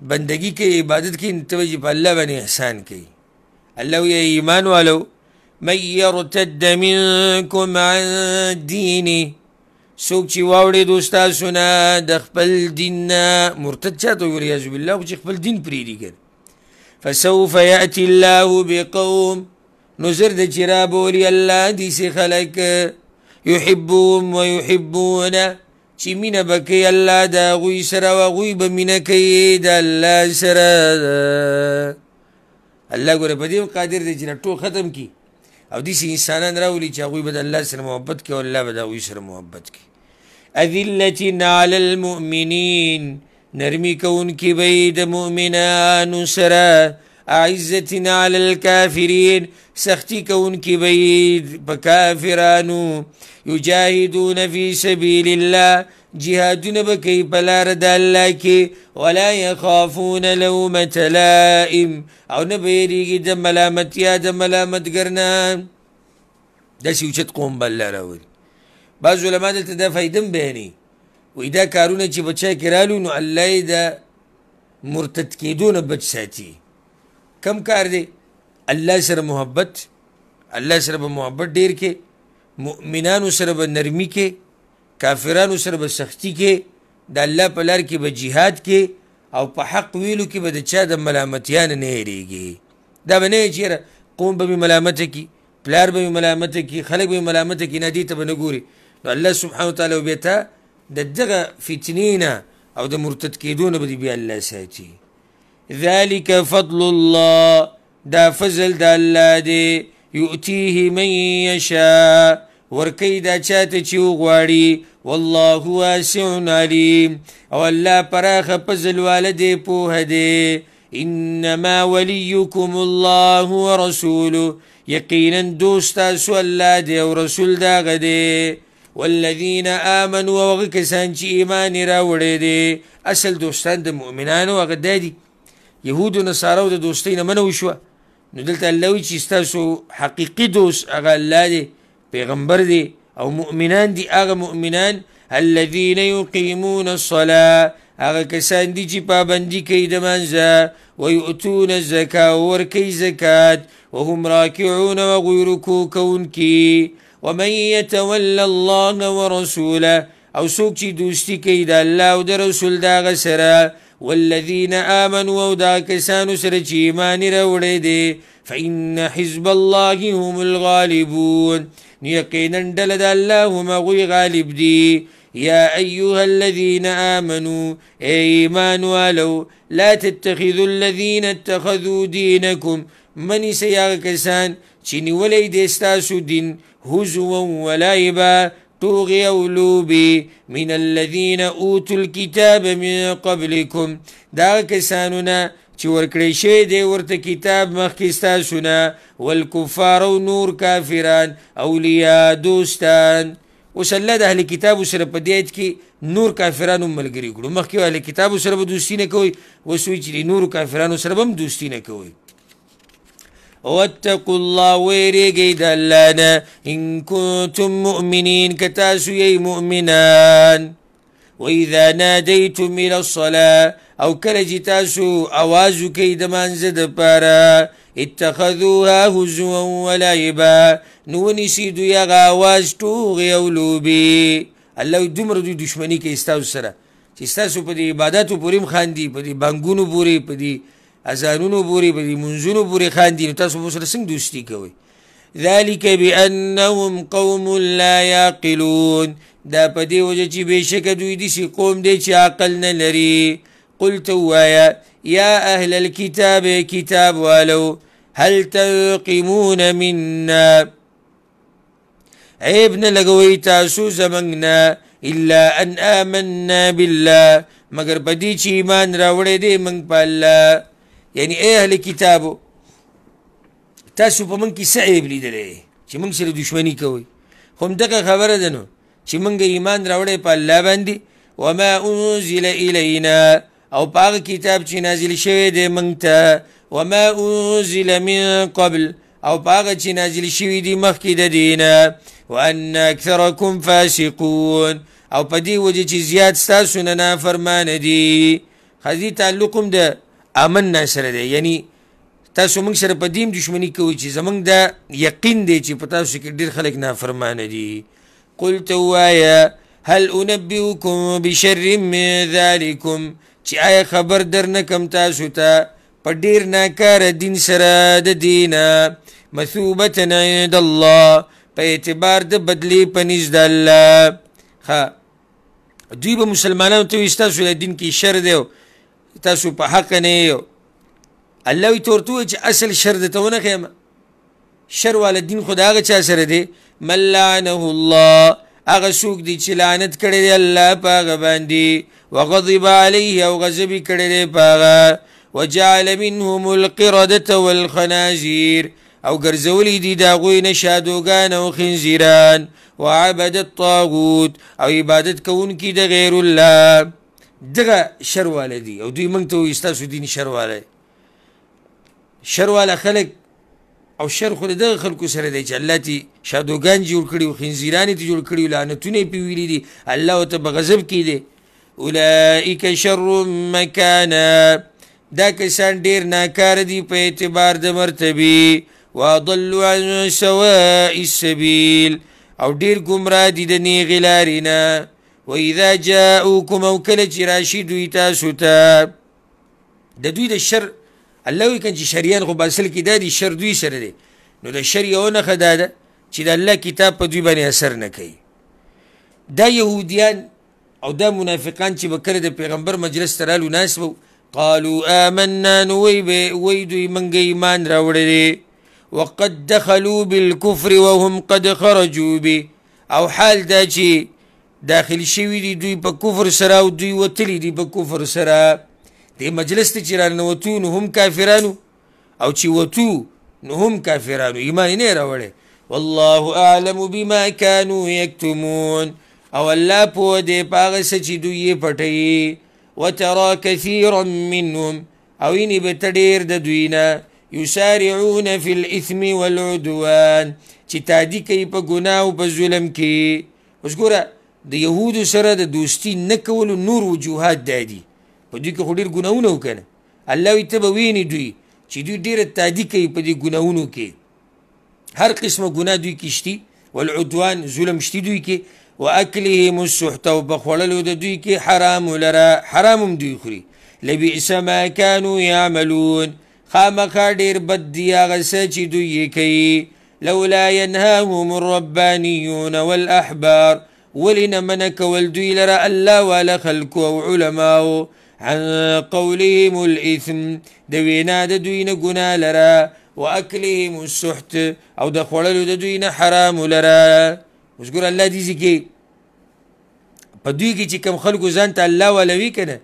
Speaker 1: بندگی کې عبادت کې نتوجه په الله باندې احسان کوي الله یا ایمان والو من يرتد منكم عن دينه څوک چې واوړي دوستا سونه د خپل دین مرتد چاته ویل یعذ بالله چې خپل دین پریری کړ فسوف یاتي الله بقوم نذر د جراب ولي الله دې سي خلق يحبهم ويحبون چې مینه بکی الله دا غوي سره او غوي به مینه کوي د الله سره الله ګوره په دې قادر دې چې ټو ختم کی او دې سي انسانان راولي چې هغه بد الله سره محبت کوي او الله بد هغه سره محبت کوي اذلتنا على المؤمنين نرمي كون کې به د مؤمنانو سره عزتنا على الكافرين سختي كون کې به په کافرانو يجاهدون في سبيل الله جهادونه به کوي په لاره د الله کې ولا یخافون لومت لائم او نه به یریږي د ملامتیا د ملامتګر نه داسې اوچت قوم به الله راولي بعض علما دلته دا فایده بیانوي وایي دا کارونه چې بچا کې رالو نو الله یې د مرتد کېدو نه بچ ساتي کم کار دی الله سره محبت الله سره به محبت ډیر کې مؤمنانو سره به نرمي کې کافرانو سره به سختی کې د الله په لار کې به jihad کې او په حق ویلو کې به د چا د ملامتیان نه یریږي دا به نه چیرې قوم به ملامت کی پلار به ملامت کی خلک به ملامت کی نه دي ته به نه ګوري نو الله سبحانه وتعالى به ته د دغه فتنې نه او د مرتد کېدونه به بیا الله ساتي ذلك فضل الله دا فضل د الله دی یؤتیه من یشاء ورکی دا چاته چې وغواړي والله واسع علیم او الله پراخ پزل والده پوه دی انما وليكم الله ورسوله یقینا دوستا سو الله دی او رسول دا غدی والذین آمنوا وغکسان چې ایمان راوړی دی اصل دوستان د مؤمنانو هغه دی یهودو نصارو د دوستۍ نه منو شو نو دلته الله وی چې ستاسو حقیقي دوست هغه الله دی پیغمبر دی او مؤمنان دی هغه مؤمنان الذين يقيمون الصلاه هغه کسان دي چې پابندي کوي د منځه ويؤتون الزکا ورکوي زکات وهم راکعون او غیر کوونکي ومن يتول الله ورسوله او څوک چې دوستي کوي د الله او د رسول دا غسره والذين آمنوا او دا کسانو سره چې ایمان راوړي دي فإن حزب الله هم الغالبون يقينا دلد الله مغوي غالب دي يا أيها الذين آمنوا إيه إيمان ولو لا تتخذوا الذين اتخذوا دينكم من سيار كسان چنی ولی دستاسو دين هزوا ولعبا توغي أولوبي من الذين أوتوا الكتاب من قبلكم دار كساننا چې ورکړی شی دی ورته کتاب مخکستا شونه والکفار او نور کافران اولیاء دوستان اوس الله د اهل کتاب سره په دې کې نور کافرانو ملګری کړو مخکې اهل کتاب سره به دوستی نه کوي وسوي چې نور کافرانو سره هم دوستی نه کوي واتقوا الله ويريغي دلانا إن كنتم مؤمنين كتاسو يي مؤمنان وإذا ناديتم إلى الصلاة أو كلج تاسو أوازو كي دمانز دپارا اتخذوها هزوا ولعبا نونی سیدو یا غاواز توغی اولوبی الله دومره دوی دشمنی کې استاسو سره چې استاسو په دې عبادتو پوریم خاندي په دې بنګونو پوری په دې اذانونو پوری په دې منځونو پوری خاندي نو تاسو مو سره څنګه دوستی کوئ ذلك بأنهم قوم لا يعقلون دا په دې وجه چې بهشکه دوی داسې قوم دی چې عقل نه لري قل ته ووایه یا اهل الکتاب کتاب والو هل تنقمون منا عیب نه لګوئ تاسو زمنګ نه الا ان آمنا بالله مگر په دې چې ایمان راوړې دې موږ په الله یعنی اهل کتابو تاسو په موږ کې څه عیب لیدلې چې موږ سره دښمنی کوي خو دغه خبره ده نو چې موږ ایمان راوړې په الله باندې وما انزل الینا او پاغ کتاب چې نازل شوی دی موږ ته وما انزل من قبل او پاغ چې نازل شوی دی مخکې د دینه وان اکثرکم فاسقون او په دې وجه چې زیات ستاسو نه نافرمانه دي خزي تعلقم د امن نشره دی یعنی تاسو موږ سره په دیم دشمنی کوي چې زمنګ د یقین دی چې په تاسو کې ډیر خلک نافرمانه دي قل توایا هل انبئكم بشر من ذلكم چې آیا خبر در نکم تاسو ته په ډیر ناکار دین سره د دینه مثوبه عند الله په اعتبار د بدلی په نزد الله ها دوی به مسلمانانو ته تاسو د دین کې شر دی تاسو په حق نه یو الله وی تورتو چې اصل شر د تونه خیمه شر ول دین خدای هغه چا سره دی من لعنه الله هغه څوک دی چې لعنت کړی دی الله پاغه باندې وغضب عليه او غضب کړی دی پاغه وجعل منهم القردة والخنازير او ګرځولې دي دا غوی نه شادوګان او خنزیران وعبد الطاغوت او عبادت کوونکي د غیر الله دغه شرواله دي او دوی مونږ ته وي ستاسو دین شرواله شرواله خلک او شر خو د خلکو سره دی چې الله تی شادوګان جوړ کړي خنزیران تی جوړ کړي لعنتونه پی ویلي دي الله ته بغضب کړي اولئک شر مکانا دا کسان ډیر ناکار دي په اعتبار د مرتبه واضل عن سواء السبيل او ډیر گمراه دي د نیغ لارینا واذا جاءوكم او کله چې راشي دوی تاسو ته د دوی د شر الله وی کنه چې شریان خو باسل کې د دې شر دوی سره دی نو د شر یو نه خدا ده چې د الله کتاب په دوی باندې اثر نه کوي دا يهوديان او دا منافقان چې بکره د پیغمبر مجلس ترالو ناس وو قالوا آمنا نوي وي دوی منګ ایمان راوړل وقد دخلوا بالكفر وهم قد خرجوا به او حال دا چې داخل شوی دي دوی په کفر سره او دوی وتلی دي په کفر سره د مجلس ته چې راننوتو نو هم کافرانو او چې وتو نو هم کافرانو ایمان یې نه راوړی والله اعلم بما كانوا يكتمون او الله په دې پاغه چې دوی پټي وترى كثيرا منهم او اني بتدير د دوینا يسارعون في الاثم والعدوان چې تادی کوي په ګناه او په ظلم کې اوس ګوره د يهودو سره د دوستی نه کولو نور وجوهات دادي دا په که خودیر خو ډېر ګناونه الله وي به وینې دوی چی دوی دیر تادی کوي په دې ګناونو که هر قسم ګناه دوی کشتی والعدوان ظلم شتي دوی کې واكلهم السحت وبخوللو د دوی که حرام لره حرام دوی خوری لبئس ما كانوا يعملون خام ډیر بد دی هغه چی دوی کوي لولا ينهاهم الربانيون والاحبار ولنا منك لرا الله ولا خلق وعلماء عن قولهم الاثم د وینا د دوی نه ګنا لره واكلهم السحت او د خوړلو د دوی نه حرام لره اوس ګور الله دې ځکه په دوی کې چې کم خلکو ځان ته الله ولوي کنه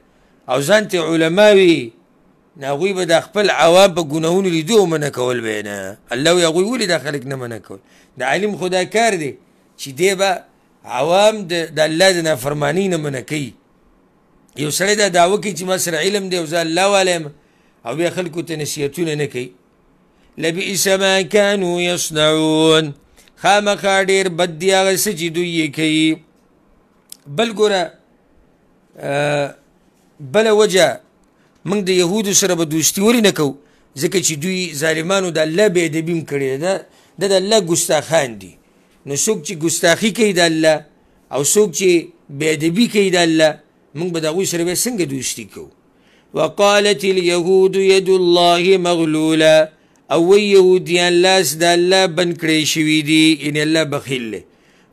Speaker 1: او ځان ته علماوي ناغوی به د خپل عوام په ګناهونو لیدو منه کول بینه الله یې غوی ولې د خلک نه منه کول د عالم خدا کار دی چې دی به عوام د الله د نافرمانی نه منه کوي یو سړی دا داوه کوي چې ما سره علم دی او زه الله والا او بیا خلکو ته نصیحتونه نه کوي لبئس ما كانوا يصنعون خامخا ډیر بد دی هغه څه چې دوی یې کوي بل ګوره بله وجه موږ د یهودو سره به دوستي ولې نه کوو ځکه چې دوی ظالمانو د الله بېادبي م کړې ده د د الله ګستاخان دي نو څوک چې ګستاخي کوي د الله او څوک چې بېادبي کوي د الله من بداوي سربي سنگ دوشتيكو وقالت اليهود يد الله مغلوله او يهوديان لاس د الله بن کړی شوی دي ان الله بخیل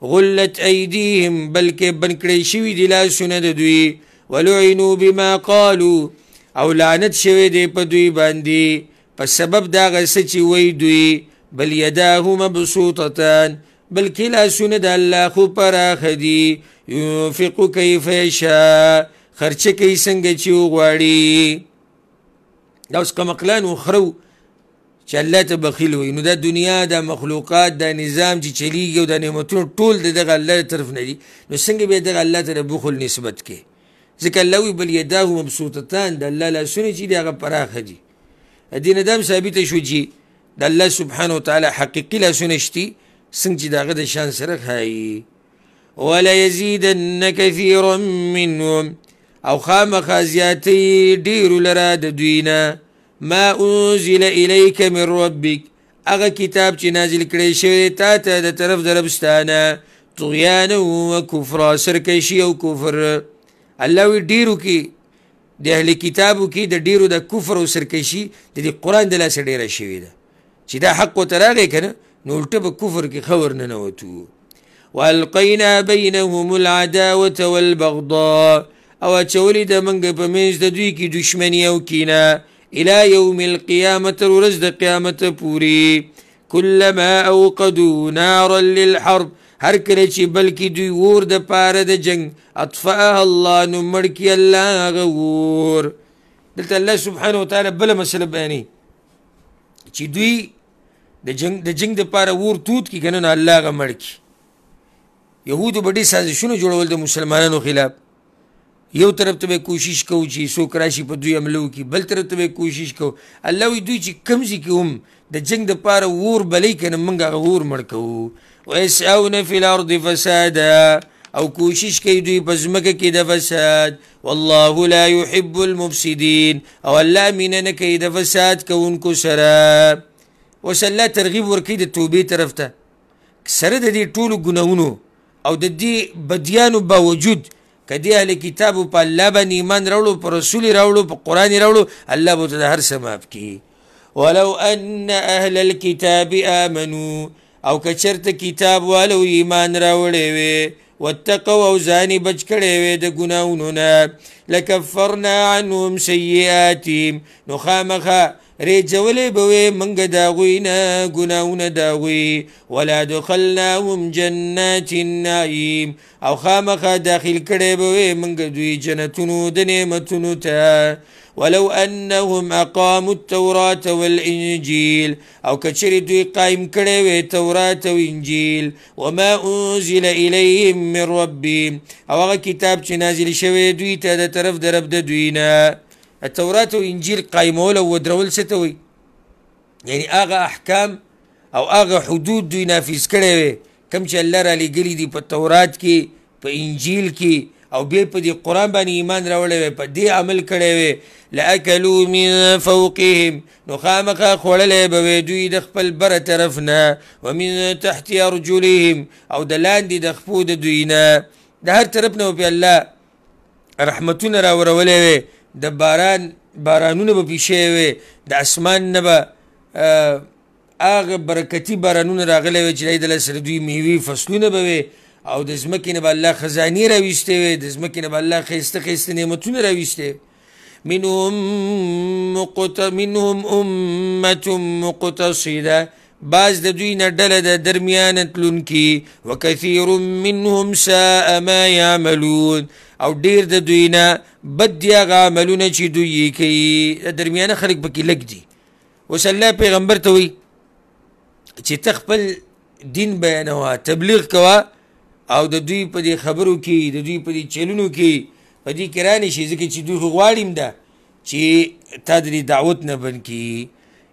Speaker 1: غلت ايديهم بلکې بن کړی شوی دي لاسونه د دوی ولعنوا بما قالوا او لعنت شوی دی په دوی باندې په سبب دا غسه چې وای دوی بل يداه مبسوطتان بلکې لاسونه د الله خو پراخ دي ينفق كيف يشاء خرچه کوي څنګه چې وغواړي دا اوس کوم اقلان وخرو چې الله ته بخیل وي نو دا دنیا دا مخلوقات دا نظام چې چلیږي او دا نعمتونه ټول د دغه الله طرف نه دي نو څنګه به دغه الله ته بخل نسبت کې ځکه الله وي بل یداه مبسوطتان د الله لاسونه چې دغه پراخه دي دین دام ثابت شو چې د الله سبحانه وتعالى حقیقي لاسونه شتي څنګه چې دغه د شان سره خایي وليزيدن كثيرا منهم او خامخا زیاتی ډیرو لرا د دوینا ما انزل الیک من ربک اغه کتاب چې نازل کړی شوی تا ته د طرف دربستانه طغیان او کفر سرکشی او کفر الله وی ډیرو کې د اهل کتابو کې د ډیرو د کفر او سرکشی د قران د لاس ډیره شوی ده چې دا حق وتراغه کنه نو الټه په کفر کې خبر نه نوتو والقینا بینهم العداوه والبغضاء او چولې د منګ په منځ د دوی کې دشمنی او کینه الى يوم القيامه ورځ د قیامت پوری كلما اوقدوا نارا للحرب هر کله چې بلکې دوی ور د پاره د جنگ اطفاها الله نو مړکی الله غور دلته الله سبحانه وتعالى بل مسله بیانې چې دوی د جنگ د جنگ د پاره ور توت کی کنه الله غ مړکی يهودو بډي سازشونه جوړول د مسلمانانو خلاف یو طرف ته کوشش کوو چې سو کراشي په دوی عملو کې بل طرف ته کوشش کوو الله وی دوی چې کمزي کې هم د جنگ د پاره ور بلې کنه منګه غور مړ کوو ويسعون في الارض فسادا او کوشش کوي دوی په ځمکه کې د فساد والله لا يحب المفسدين او الله مين نه کوي د فساد کوونکو سره وسله ترغیب ورکړي د توبې طرف ته سره د دې ټولو ګناونو او د دې بدیانو باوجود کدی اهل کتاب په الله باندې ایمان راوړو په رسول راوړو په قران راوړو الله به د هر څه معاف کړي ولو ان اهل الكتاب امنوا او کچرت کتاب والو ایمان راوړې وي واتقوا او ځانې بچ کړې وي د ګناونو نه لکفرنا عنهم سیئاتهم نو خامخه ریجولې به وې منګ دا غوی نه ګناونه دا غوی ولا دخلناهم جنات النعیم او خامخا داخل کړي به وې منګ دوی جنتونو د نعمتونو ته ولو انهم اقاموا التوراة والانجيل او کچری دوی قائم کړي وې تورات او انجیل وما انزل اليهم من ربهم او هغه کتاب چې نازل شوی دوی ته د طرف درب د دوی نه التوراة او انجیل قایمول او ودرول ستوي یعنی هغه احکام او هغه حدود دوی نافذ کړي وي کم چې الله را لګلی دی په تورات کې په انجیل کې او به په دې قران باندې ایمان راوړې وي په دې عمل کړي وي لاکلوا من فوقهم نخامخ خړلې به دوی د خپل بر طرف نه ومن تحت ارجلهم او د لاندې د خپو د دوی نه د هر طرف نه په الله رحمتونه راورولې وي د باران بارانونه به پیښې وي د اسمان نه به هغه برکتی بارانونه راغلي وي چې د لسره دوی میوي فصلونه به وي او د ځمکې نه به الله خزاني راویستې وي د ځمکې نه به الله ښایسته ښایسته نعمتونه راویستې منهم مقت منهم أمة مقتصدة باز د دوی نه ډله د درمیان تلونکي وکثیر منهم ساء ما يعملون او ډیر د دوی نه بد دی هغه عملونه چې دوی کوي درمیان خلک پکې لګ دي اوس الله پیغمبر ته وی چې تخپل دین بیانوا تبلیغ کوا او د دوی په دې خبرو کې د دوی په دې چلونو کې په دې کې رانه شي ځکه چې دوی غواړیم ده چې تا د دعوت نه بن کی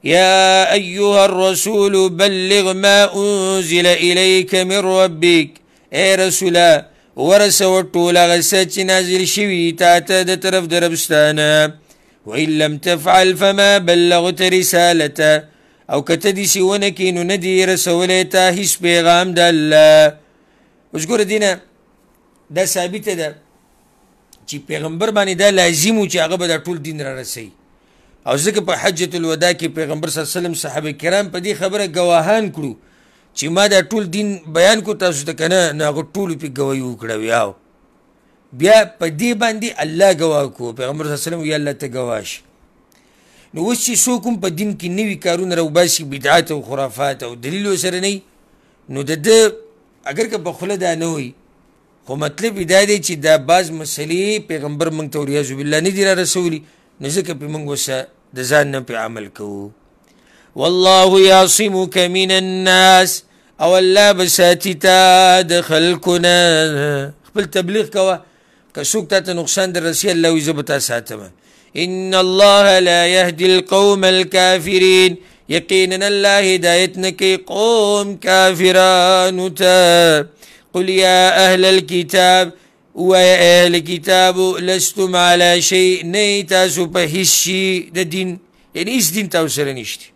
Speaker 1: يا أيها الرسول بلغ ما أنزل إليك من ربك اے رسولا ورسو ټول غسه چې نازل شوي تا ته د طرف دربستانه وإن لم تفعل فما بلغت رسالته او کته دي سیونه کې نو ندي رسولې ته هیڅ پیغام د الله اوس ګور دینه دا ثابت ده چې پیغمبر باندې دا لازم چې هغه به د ټول دین را رسي او ځکه په حجۃ الوداع کې پیغمبر صلی الله علیه وسلم صحابه کرام په دې خبره گواهان کړو چې ما دا ټول دین بیان کو تاسو ته کنه ناغه ټول په گواہی وکړو بیا بیا په دې باندې الله گواه کو پیغمبر صلی الله علیه وسلم یا الله ته گواش نو اوس چې څوک په دین کې نوي کارونه راوباسي بدعات او خرافات او دلیل سره نه نو د اگر که په خوله دا نه وي خو مطلب دا دی چې دا بعض مسلې پیغمبر مونږ ته وریاض بالله نه دی را رسولي نو ځکه پې مونږ وسه دزان نبي نه عمل والله يعصمك من الناس او الله بساتی تا د خلقنا خپل تبلیغ کوه که نقصان در رسی الله وي ان الله لا يهدي القوم الكافرين يقينا الله هدايتنا كي قوم كافران تا قل يا اهل الكتاب ويا أهل الكتاب لستم على شيء نيتا سبهشي دا دين يعني إيش دين تاوسر نشتي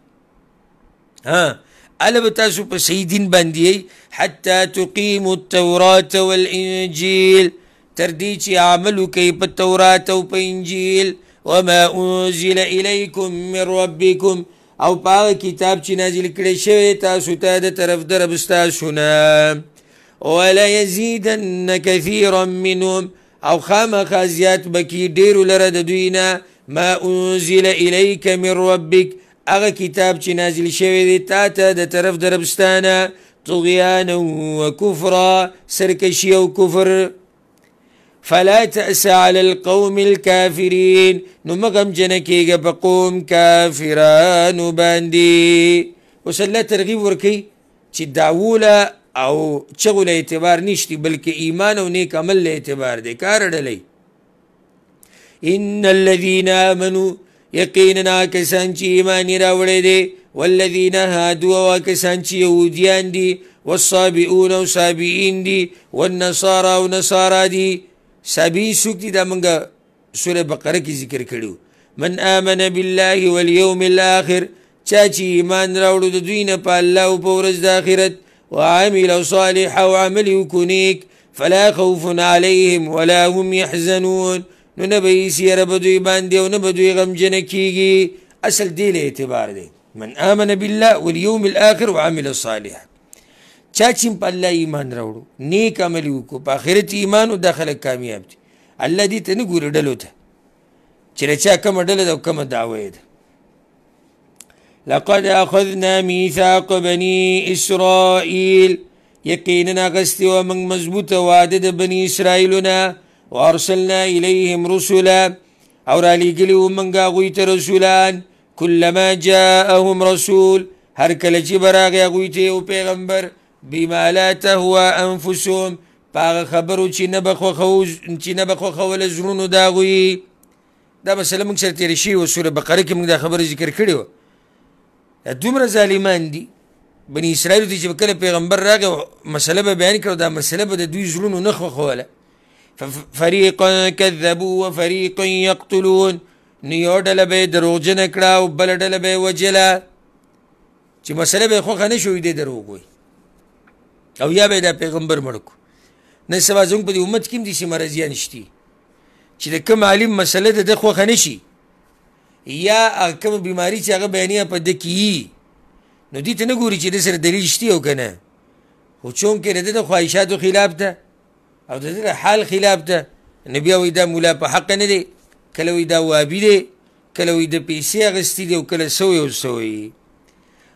Speaker 1: ها ألا بتاسو بسيدين باندي حتى تقيموا التوراة والإنجيل ترديتي عملوا كيف التوراة وإنجيل وما أنزل إليكم من ربكم أو بعض كتاب نازل كل شيء تاسو تاد طرف درب استاسونا وليزيدن كثيرا منهم او خامخا زیات بکی ډیرو لره د دوی نه ما انزل الیک من ربک هغه کتاب چې نازل شوی دی تا ته د طرف د ربستانه طغیانا وکفرا سرکشی او کفر فلا تأس على القوم الكافرين نو مغم جنکیگا پا قوم کافرانو باندی وسلا ترغیب ورکی چی داولا او چغو له اعتبار نشتی بلکې ایمان او نیک عمل له اعتبار دی کار ډلې ان الذين امنوا یقینا کسان چې ایمان راوړې دي والذین هادوا وکسان چې يهوديان دي والصابئون او صابئین دي والنصارى او نصارى دي سبي سوک دي دا موږ سوره بقره کې ذکر کړو من آمن بالله واليوم الاخر چا چې ایمان راوړو د دوی نه په الله او په ورځ د آخرت وعمل صالحا وعمل يكونيك فلا خوف عليهم ولا هم يحزنون ننبي نبي سير بدوي باندي ونبدوي غمجن كيجي أسل دي لإعتبار دي من آمن بالله واليوم الآخر وعمل صالحا چاچن پا اللہ ایمان روڑو نیک عمل وکړو پا آخرت ایمان و داخل کامیاب دي اللہ دې ته نه ګوري ډلو چرچا کم چا کومه و کم دعوی کومه لقد أخذنا ميثاق بني إسرائيل يقيننا قستي ومن مزبوط وعدد بني إسرائيلنا وأرسلنا إليهم رسلا أو رالي قلي ومن قاقويت رسولان كلما جاءهم رسول هركل کله چې براغه بما لا تهوى انفسهم پاغه خبرو چې نه بخو چې نه بخو زرونو دا دا مسله موږ سره تیر شي او سوره بقره کې موږ دا خبره ذکر کړې دومره ظالمان دي بنی اسرائیل ته چې کله پیغمبر راغی مسله به بیان کړو دا مسله به د دوی زړونو نه خوښوله فریقا کذبوا وفریقا یقتلون نو یو ډله به یې دروغجنه کړه او بله ډله به یې وجله چې مسله به یې خوښه نه شوې دی دروغ وایي او یا به دا پیغمبر مړ کو نن سبا زموږ په دې امت کې هم داسې مرضیان شتي چې د کوم عالم مسله د ده خوښه نه شي یا کوم بیماری چې هغه بیانیا په د کې نو دي ته نه ګوري چې د سره دلیل شته او کنه خو چون کې د خواهشاتو خلاف ده او د حال خلاف ده نبی او دا مولا په حق نه دی کله وی دا وابي دی کله وی د پیسې غستی دی او کله سوې او سوې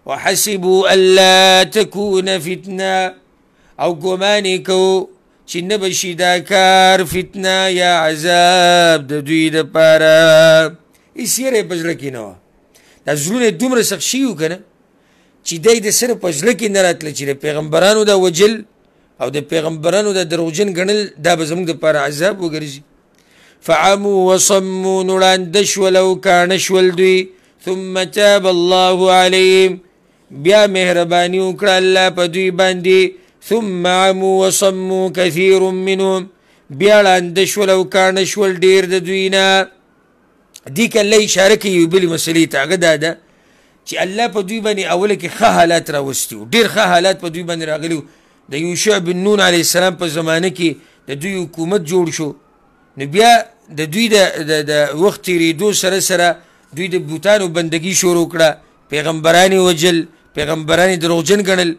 Speaker 1: وحسبوا الا تكون فتنه او ګمان کو چې نه بشي دا کار فتنه یا عذاب د دوی د پاره هیڅ یې په زړه کې نه و دا زړونه دومره سخت شي کنه چې دای د سره په زړه کې نه راتل چې پیغمبرانو دا وجل او د پیغمبرانو د دروغجن ګڼل دا به زموږ لپاره عذاب وګرځي فعموا وصموا نړانده شول او کاڼه شول دوی ثم تاب الله علیهم بیا مهرباني وکړه الله په دوی باندې ثم عموا وصموا كثير منهم بیا ړانده شول او کاڼه شول ډیر د دوی نه دې کې الله اشاره کوي یو بلې مسلې ته هغه دا ده چې الله په دوی باندې اوله کې ښه حالات راوستي وو ډېر ښه حالات په دوی باندې راغلي د یوشع بن نون علیه السلام په زمانه کې د دوی حکومت جوړ شو نو بیا د دوی د د وخت تېرېدو سره سره دوی د بوتانو بندگی شروع کړه پیغمبرانی وجل پیغمبرانی دروغجن ګڼل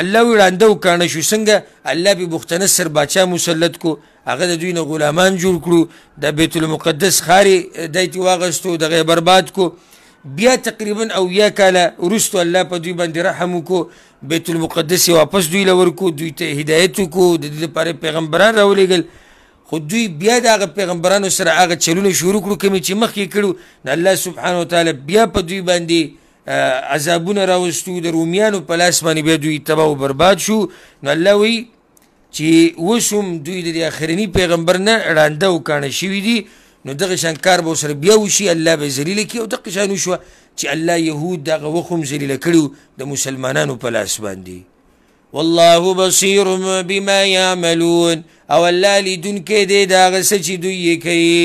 Speaker 1: الله وړاند وکړ شو څنګه الله به بختنه سر بچا مسلط کو هغه د دوی نه غلامان جوړ کړو د بیت المقدس خاري دایته واغستو دغه برباد کو بیا تقریبا او یا کاله ورستو الله په دوی باندې رحم کو بیت المقدس واپس دوی لور کو دوی ته هدایت کو د دې لپاره پیغمبران راولېګل خو دوی بیا د پیغمبرانو سره هغه چلونه شروع کړو کوم چې مخکې کړو الله سبحانه وتعالی بیا په دوی باندې عذابونه راوستو د رومیانو په لاس باندې بیا دوی تباہ او برباد شو نو الله وی چې وسوم دوی د اخرنی پیغمبر نه رانده او کانه شوی دي نو دغه شان کار به سره بیا وشي الله به ذلیل کی او دغه شان شو چې الله يهود دغه وخم ذلیل کړو د مسلمانانو په لاس باندې والله بصير بما يعملون او الله لیدون کې دی دا غسه چې دوی کوي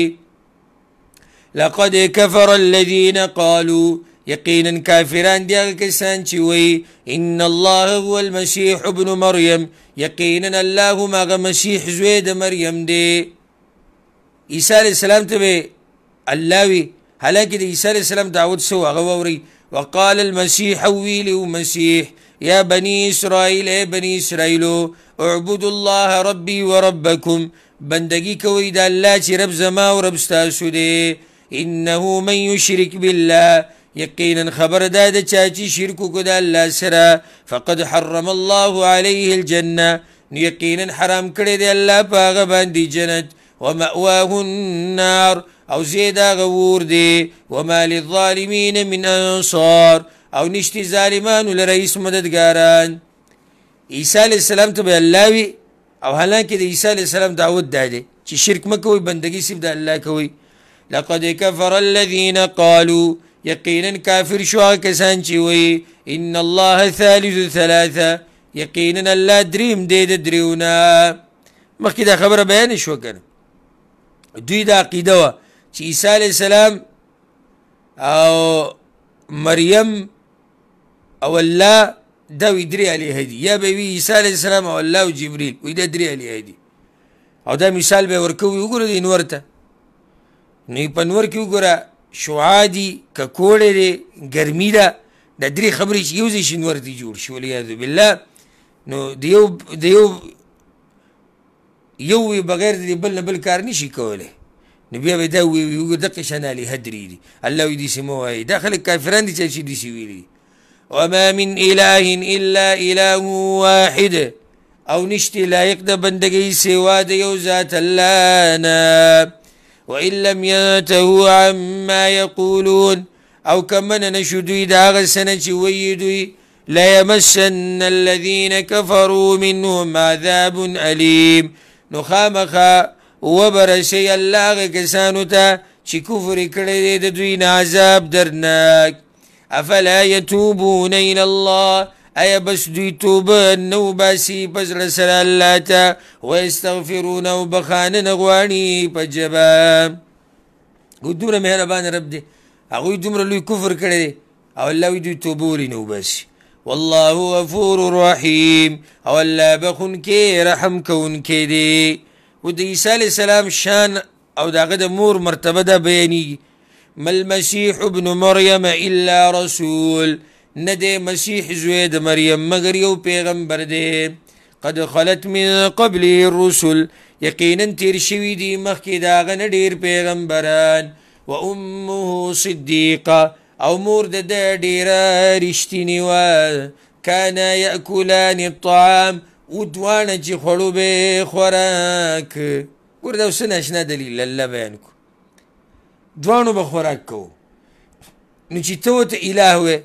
Speaker 1: لقد كفر الذين قالوا یقینا کافران دی هغه کسان چې وایي ان الله هو المسیح ابن مریم یقینا الله هغه مسیح زوی د مریم دی عیسی علیه السلام ته الله وی حالکه د عیسی علیه السلام داوود سو هغه ووري وقال المسيح ويلي مسيح يا بني اسرائيل يا بني اسرائيل اعبدوا الله ربي وربكم بندگی کوي د الله چې رب زما او رب ستاسو دی انه من يشرك بالله یقینا خبر دا د چا چې شرک کو د الله سره فقد حرم الله عليه الجنه یقینا حرام کړی دی الله پاغه باندې جنت ومأواه النار او زیدا غور دی وما للظالمین من انصار او نشتی ظالمانو لرئیس مددگاران عیسی علیہ السلام ته به الله وی او حالانکه د عیسی علیہ السلام دعوت داده چې شرک مکوئ بندگی سب د الله کوي لقد كفر الذين قالوا یقینا کافر شو هغه کسان چې وي ان الله ثالث ثلاثه یقینا الله دریم دی د دریونه مخکې دا خبره بیان شو کنه دوی دا عقیده و چې عیسی علی السلام او مریم او الله دا وی درې علیه دي یا به وی عیسی علی السلام او الله او جبرئیل وی دا درې علیه دي او دا مثال به ورکوي وګوره د انور ته نو په انور کې وګوره شعادي دي ککوړې ندري خبري يوزي دا درې خبرې شو یو بالله نو ديو ديو يوي بغير دي بل بل کار نشي کولی نو بیا به شنالي هدري دي الله يدي سمو وایي دا خلک تشي دي چې سي وما من اله الا اله واحد او نشتي لا يقدر بندقي سوا د یو ذات الله وإن لم ينتهوا عما يقولون أو كما نشدوي داغ سنة ويدوي ليمسن الذين كفروا منهم عذاب أليم نخامخا وبرشي الله كسانتا تا چې کفر کړی دوی عذاب درناک افلا يتوبون الى الله ایا بس دوی توبه نو باسی پس لسر الله تا و استغفرون او بخانه نغوانی په جبا دومره مهربان رب دی هغه دومره لوی کفر کړی او الله وی دوی توبوري نو باسی والله غفور رحیم او الله بخون کې رحم کون کې دی و د عیسی السلام شان او داغه د مور مرتبه ده بیانیږي ما المسيح ابن مريم إلا رسول نه دی مسیح زوی د مریم مگر یو پیغمبر دی قد خلت من قبل الرسل یقینا تیر شوی دی مخکې دا غن ډیر پیغمبران و امه صدیقه او مور د ډیره رښتینی و کان یاکلان الطعام او دوانه چې خوړو به خوراک ګور دا اوس نشنه دلیل الله بیان کو دوانو به خوراک کو نو چې ته ته الهوه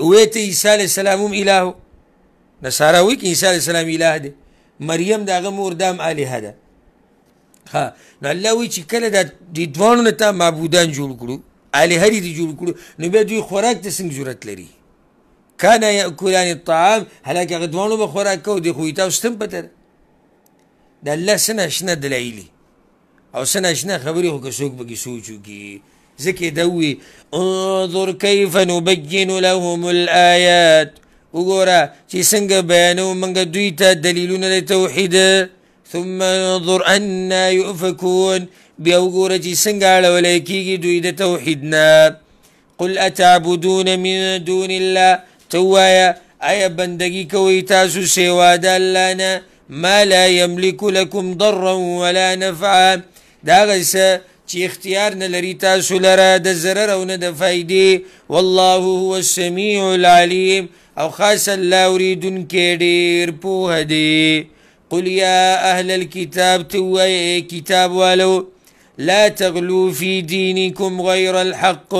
Speaker 1: وې ته عیسی علی السلام هم الهو نصارا وی کې عیسی علی السلام اله دی مریم دغه مور دام الهه ده ها نو الله وی چې کله د دې دوانو نه ته معبودان جوړ کړو الهه دې جوړ کړو نو به دوی خوراک ته څنګه ضرورت لري کان یاکلان الطعام هلاک غدوانو به خوراک کو دي خو تاسو تم پته د الله سنه شنه دلایلی او سنه شنه خبرې هو که څوک به کې سوچو کې زكي دوي انظر كيف نبين لهم الآيات وقورا تي سنگ بيانو منگ دويتا دليلون لتوحيد ثم انظر أنا يؤفكون بيوقورا تي سنگ على وليكي دويتا توحيدنا قل أتعبدون من دون الله توايا أيا بندقي كويتاسو سوا دالانا ما لا يملك لكم ضرا ولا نفعا داغسا چې اختیار نه لري تاسو لره د ضرر او نه د فائدې والله هو السميع العليم او خاص الله اوریدون کې ډیر پوه دی قل يا اهل الكتاب توي كتاب ولو لا تغلو في دينكم غير الحق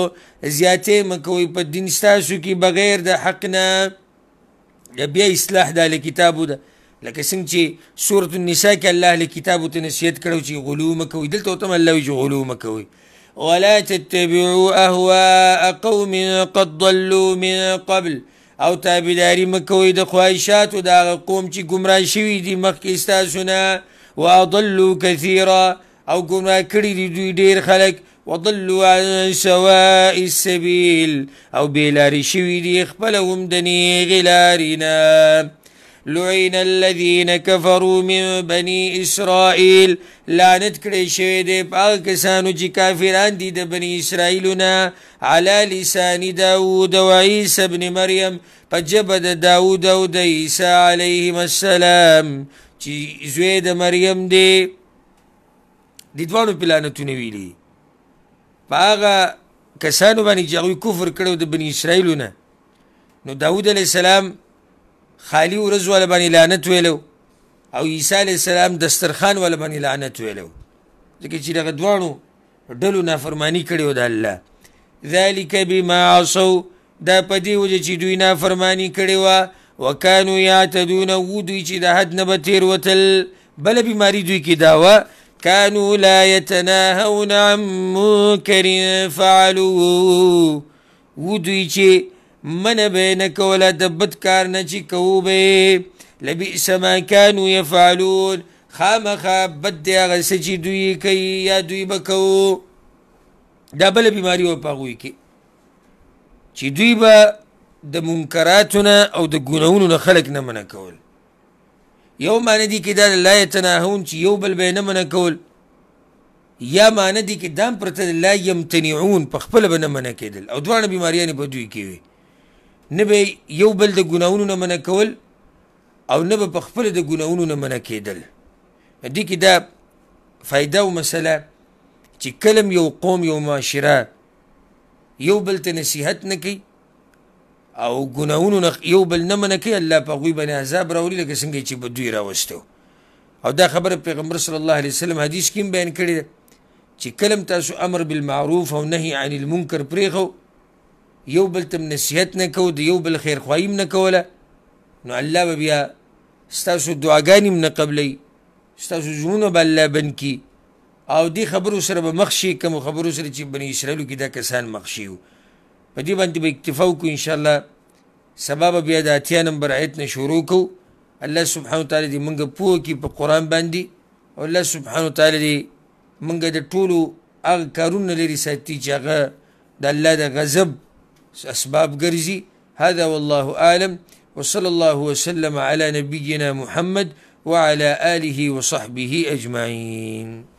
Speaker 1: زیاته مکوي په دین تاسو کې بغیر د حق نه بیا اصلاح د کتابو ده لکه څنګه چې سورۃ النساء کې الله له کتابو ته نصیحت کړو چې غلو مکوي دلته هم الله وی چې غلو مکوي ولا تتبعوا اهواء قوم قد ضلوا من قبل او تابعداري مکوي د خواهشاتو دا قوم چې گمراه شوي دي مخکې تاسو نه واضلوا كثيرا او گمراه کړي دي دوی ډیر خلک وضلوا عن سواء السبيل او بیلاری شوي دي خپل هم د نیغ لارینه لعن الذين كفروا من بني اسرائيل لعنت کړي شوی دی پاک کسانو چې کافران دي د بني اسرائيلنا على لسان داوود او عيسى ابن مريم پجب د داوود او د عيسى عليهم السلام چې زوی د مریم دی د دوانو پلانتونه ویلي پاغه کسانو باندې چې کفر کړو د بني اسرائيلونه نو داوود عليه السلام خالی ورځ ول باندې لعنت ویلو او عیسی علی السلام دسترخوان ول باندې لعنت ویلو ځکه چې دغه دوانو ډلو نافرمانی کړې و د الله ذالک بما عصوا دا پدې وجه چې دوی نافرمانی کړې و وکانو یعتدون و دوی چې د حد نه به تیر وتل بله بیماری دوی کې دا وه كانوا لا يتناهون عن منكر فعلوه ودوي چې من به نه کوله د بد کار نه چې کوو به لبئس ما کانو یفعلون خامخا بد دی هغه څه چې دوی کوي یا دوی به کوو دا بله بیماري وه په هغوی کې چې دوی به د منکراتو نه او د ګناونو نه خلک نه منع کول یو معنی دی کې دا لا یتناهون چې یو بل به نه منع کول یا معنی دی کې دام پرته لا یمتنعون په خپله به نه منع کېدل او دواړه بیماریانې په دوی کې وي نه به یو بل د ګناونو نه منع کول او نه به په خپل د ګناونو نه منع کېدل دې کې دا فایده او مسله چې کلم یو قوم یو معاشره یو بل ته نصیحت نه کوي او ګناونو نه یو بل نه منع کوي الله په هغوی باندې عذاب راولي لکه څنګه چې به دوی راوستو او دا خبره پیغمبر صلی الله علیه وسلم حدیث کې بیان کړې چې کلم تاسو امر بالمعروف او نهي عن المنکر پرېښو یو بل تم نصیحت نه کو د یو بل خیر خوایم نه کوله نو الله به بیا ستاسو دعاګانې نه قبلې ستاسو ژوندونه به الله بند کی او دی خبرو سره به مخ شي کوم خبرو سره چې بنی اسرائیلو کې دا کسان مخ شي په دې باندې به اکتفا وکړو ان شاء الله سبب بیا د اتیا نمبر آیت نه شروع کو الله سبحانه وتعالی دې مونږ پوه کی په قران باندې او الله سبحانه وتعالی دې مونږ د ټولو هغه کارونه لري ساتي چې هغه د الله د غضب أسباب قرزي هذا والله أعلم وصلى الله وسلم على نبينا محمد وعلى آله وصحبه أجمعين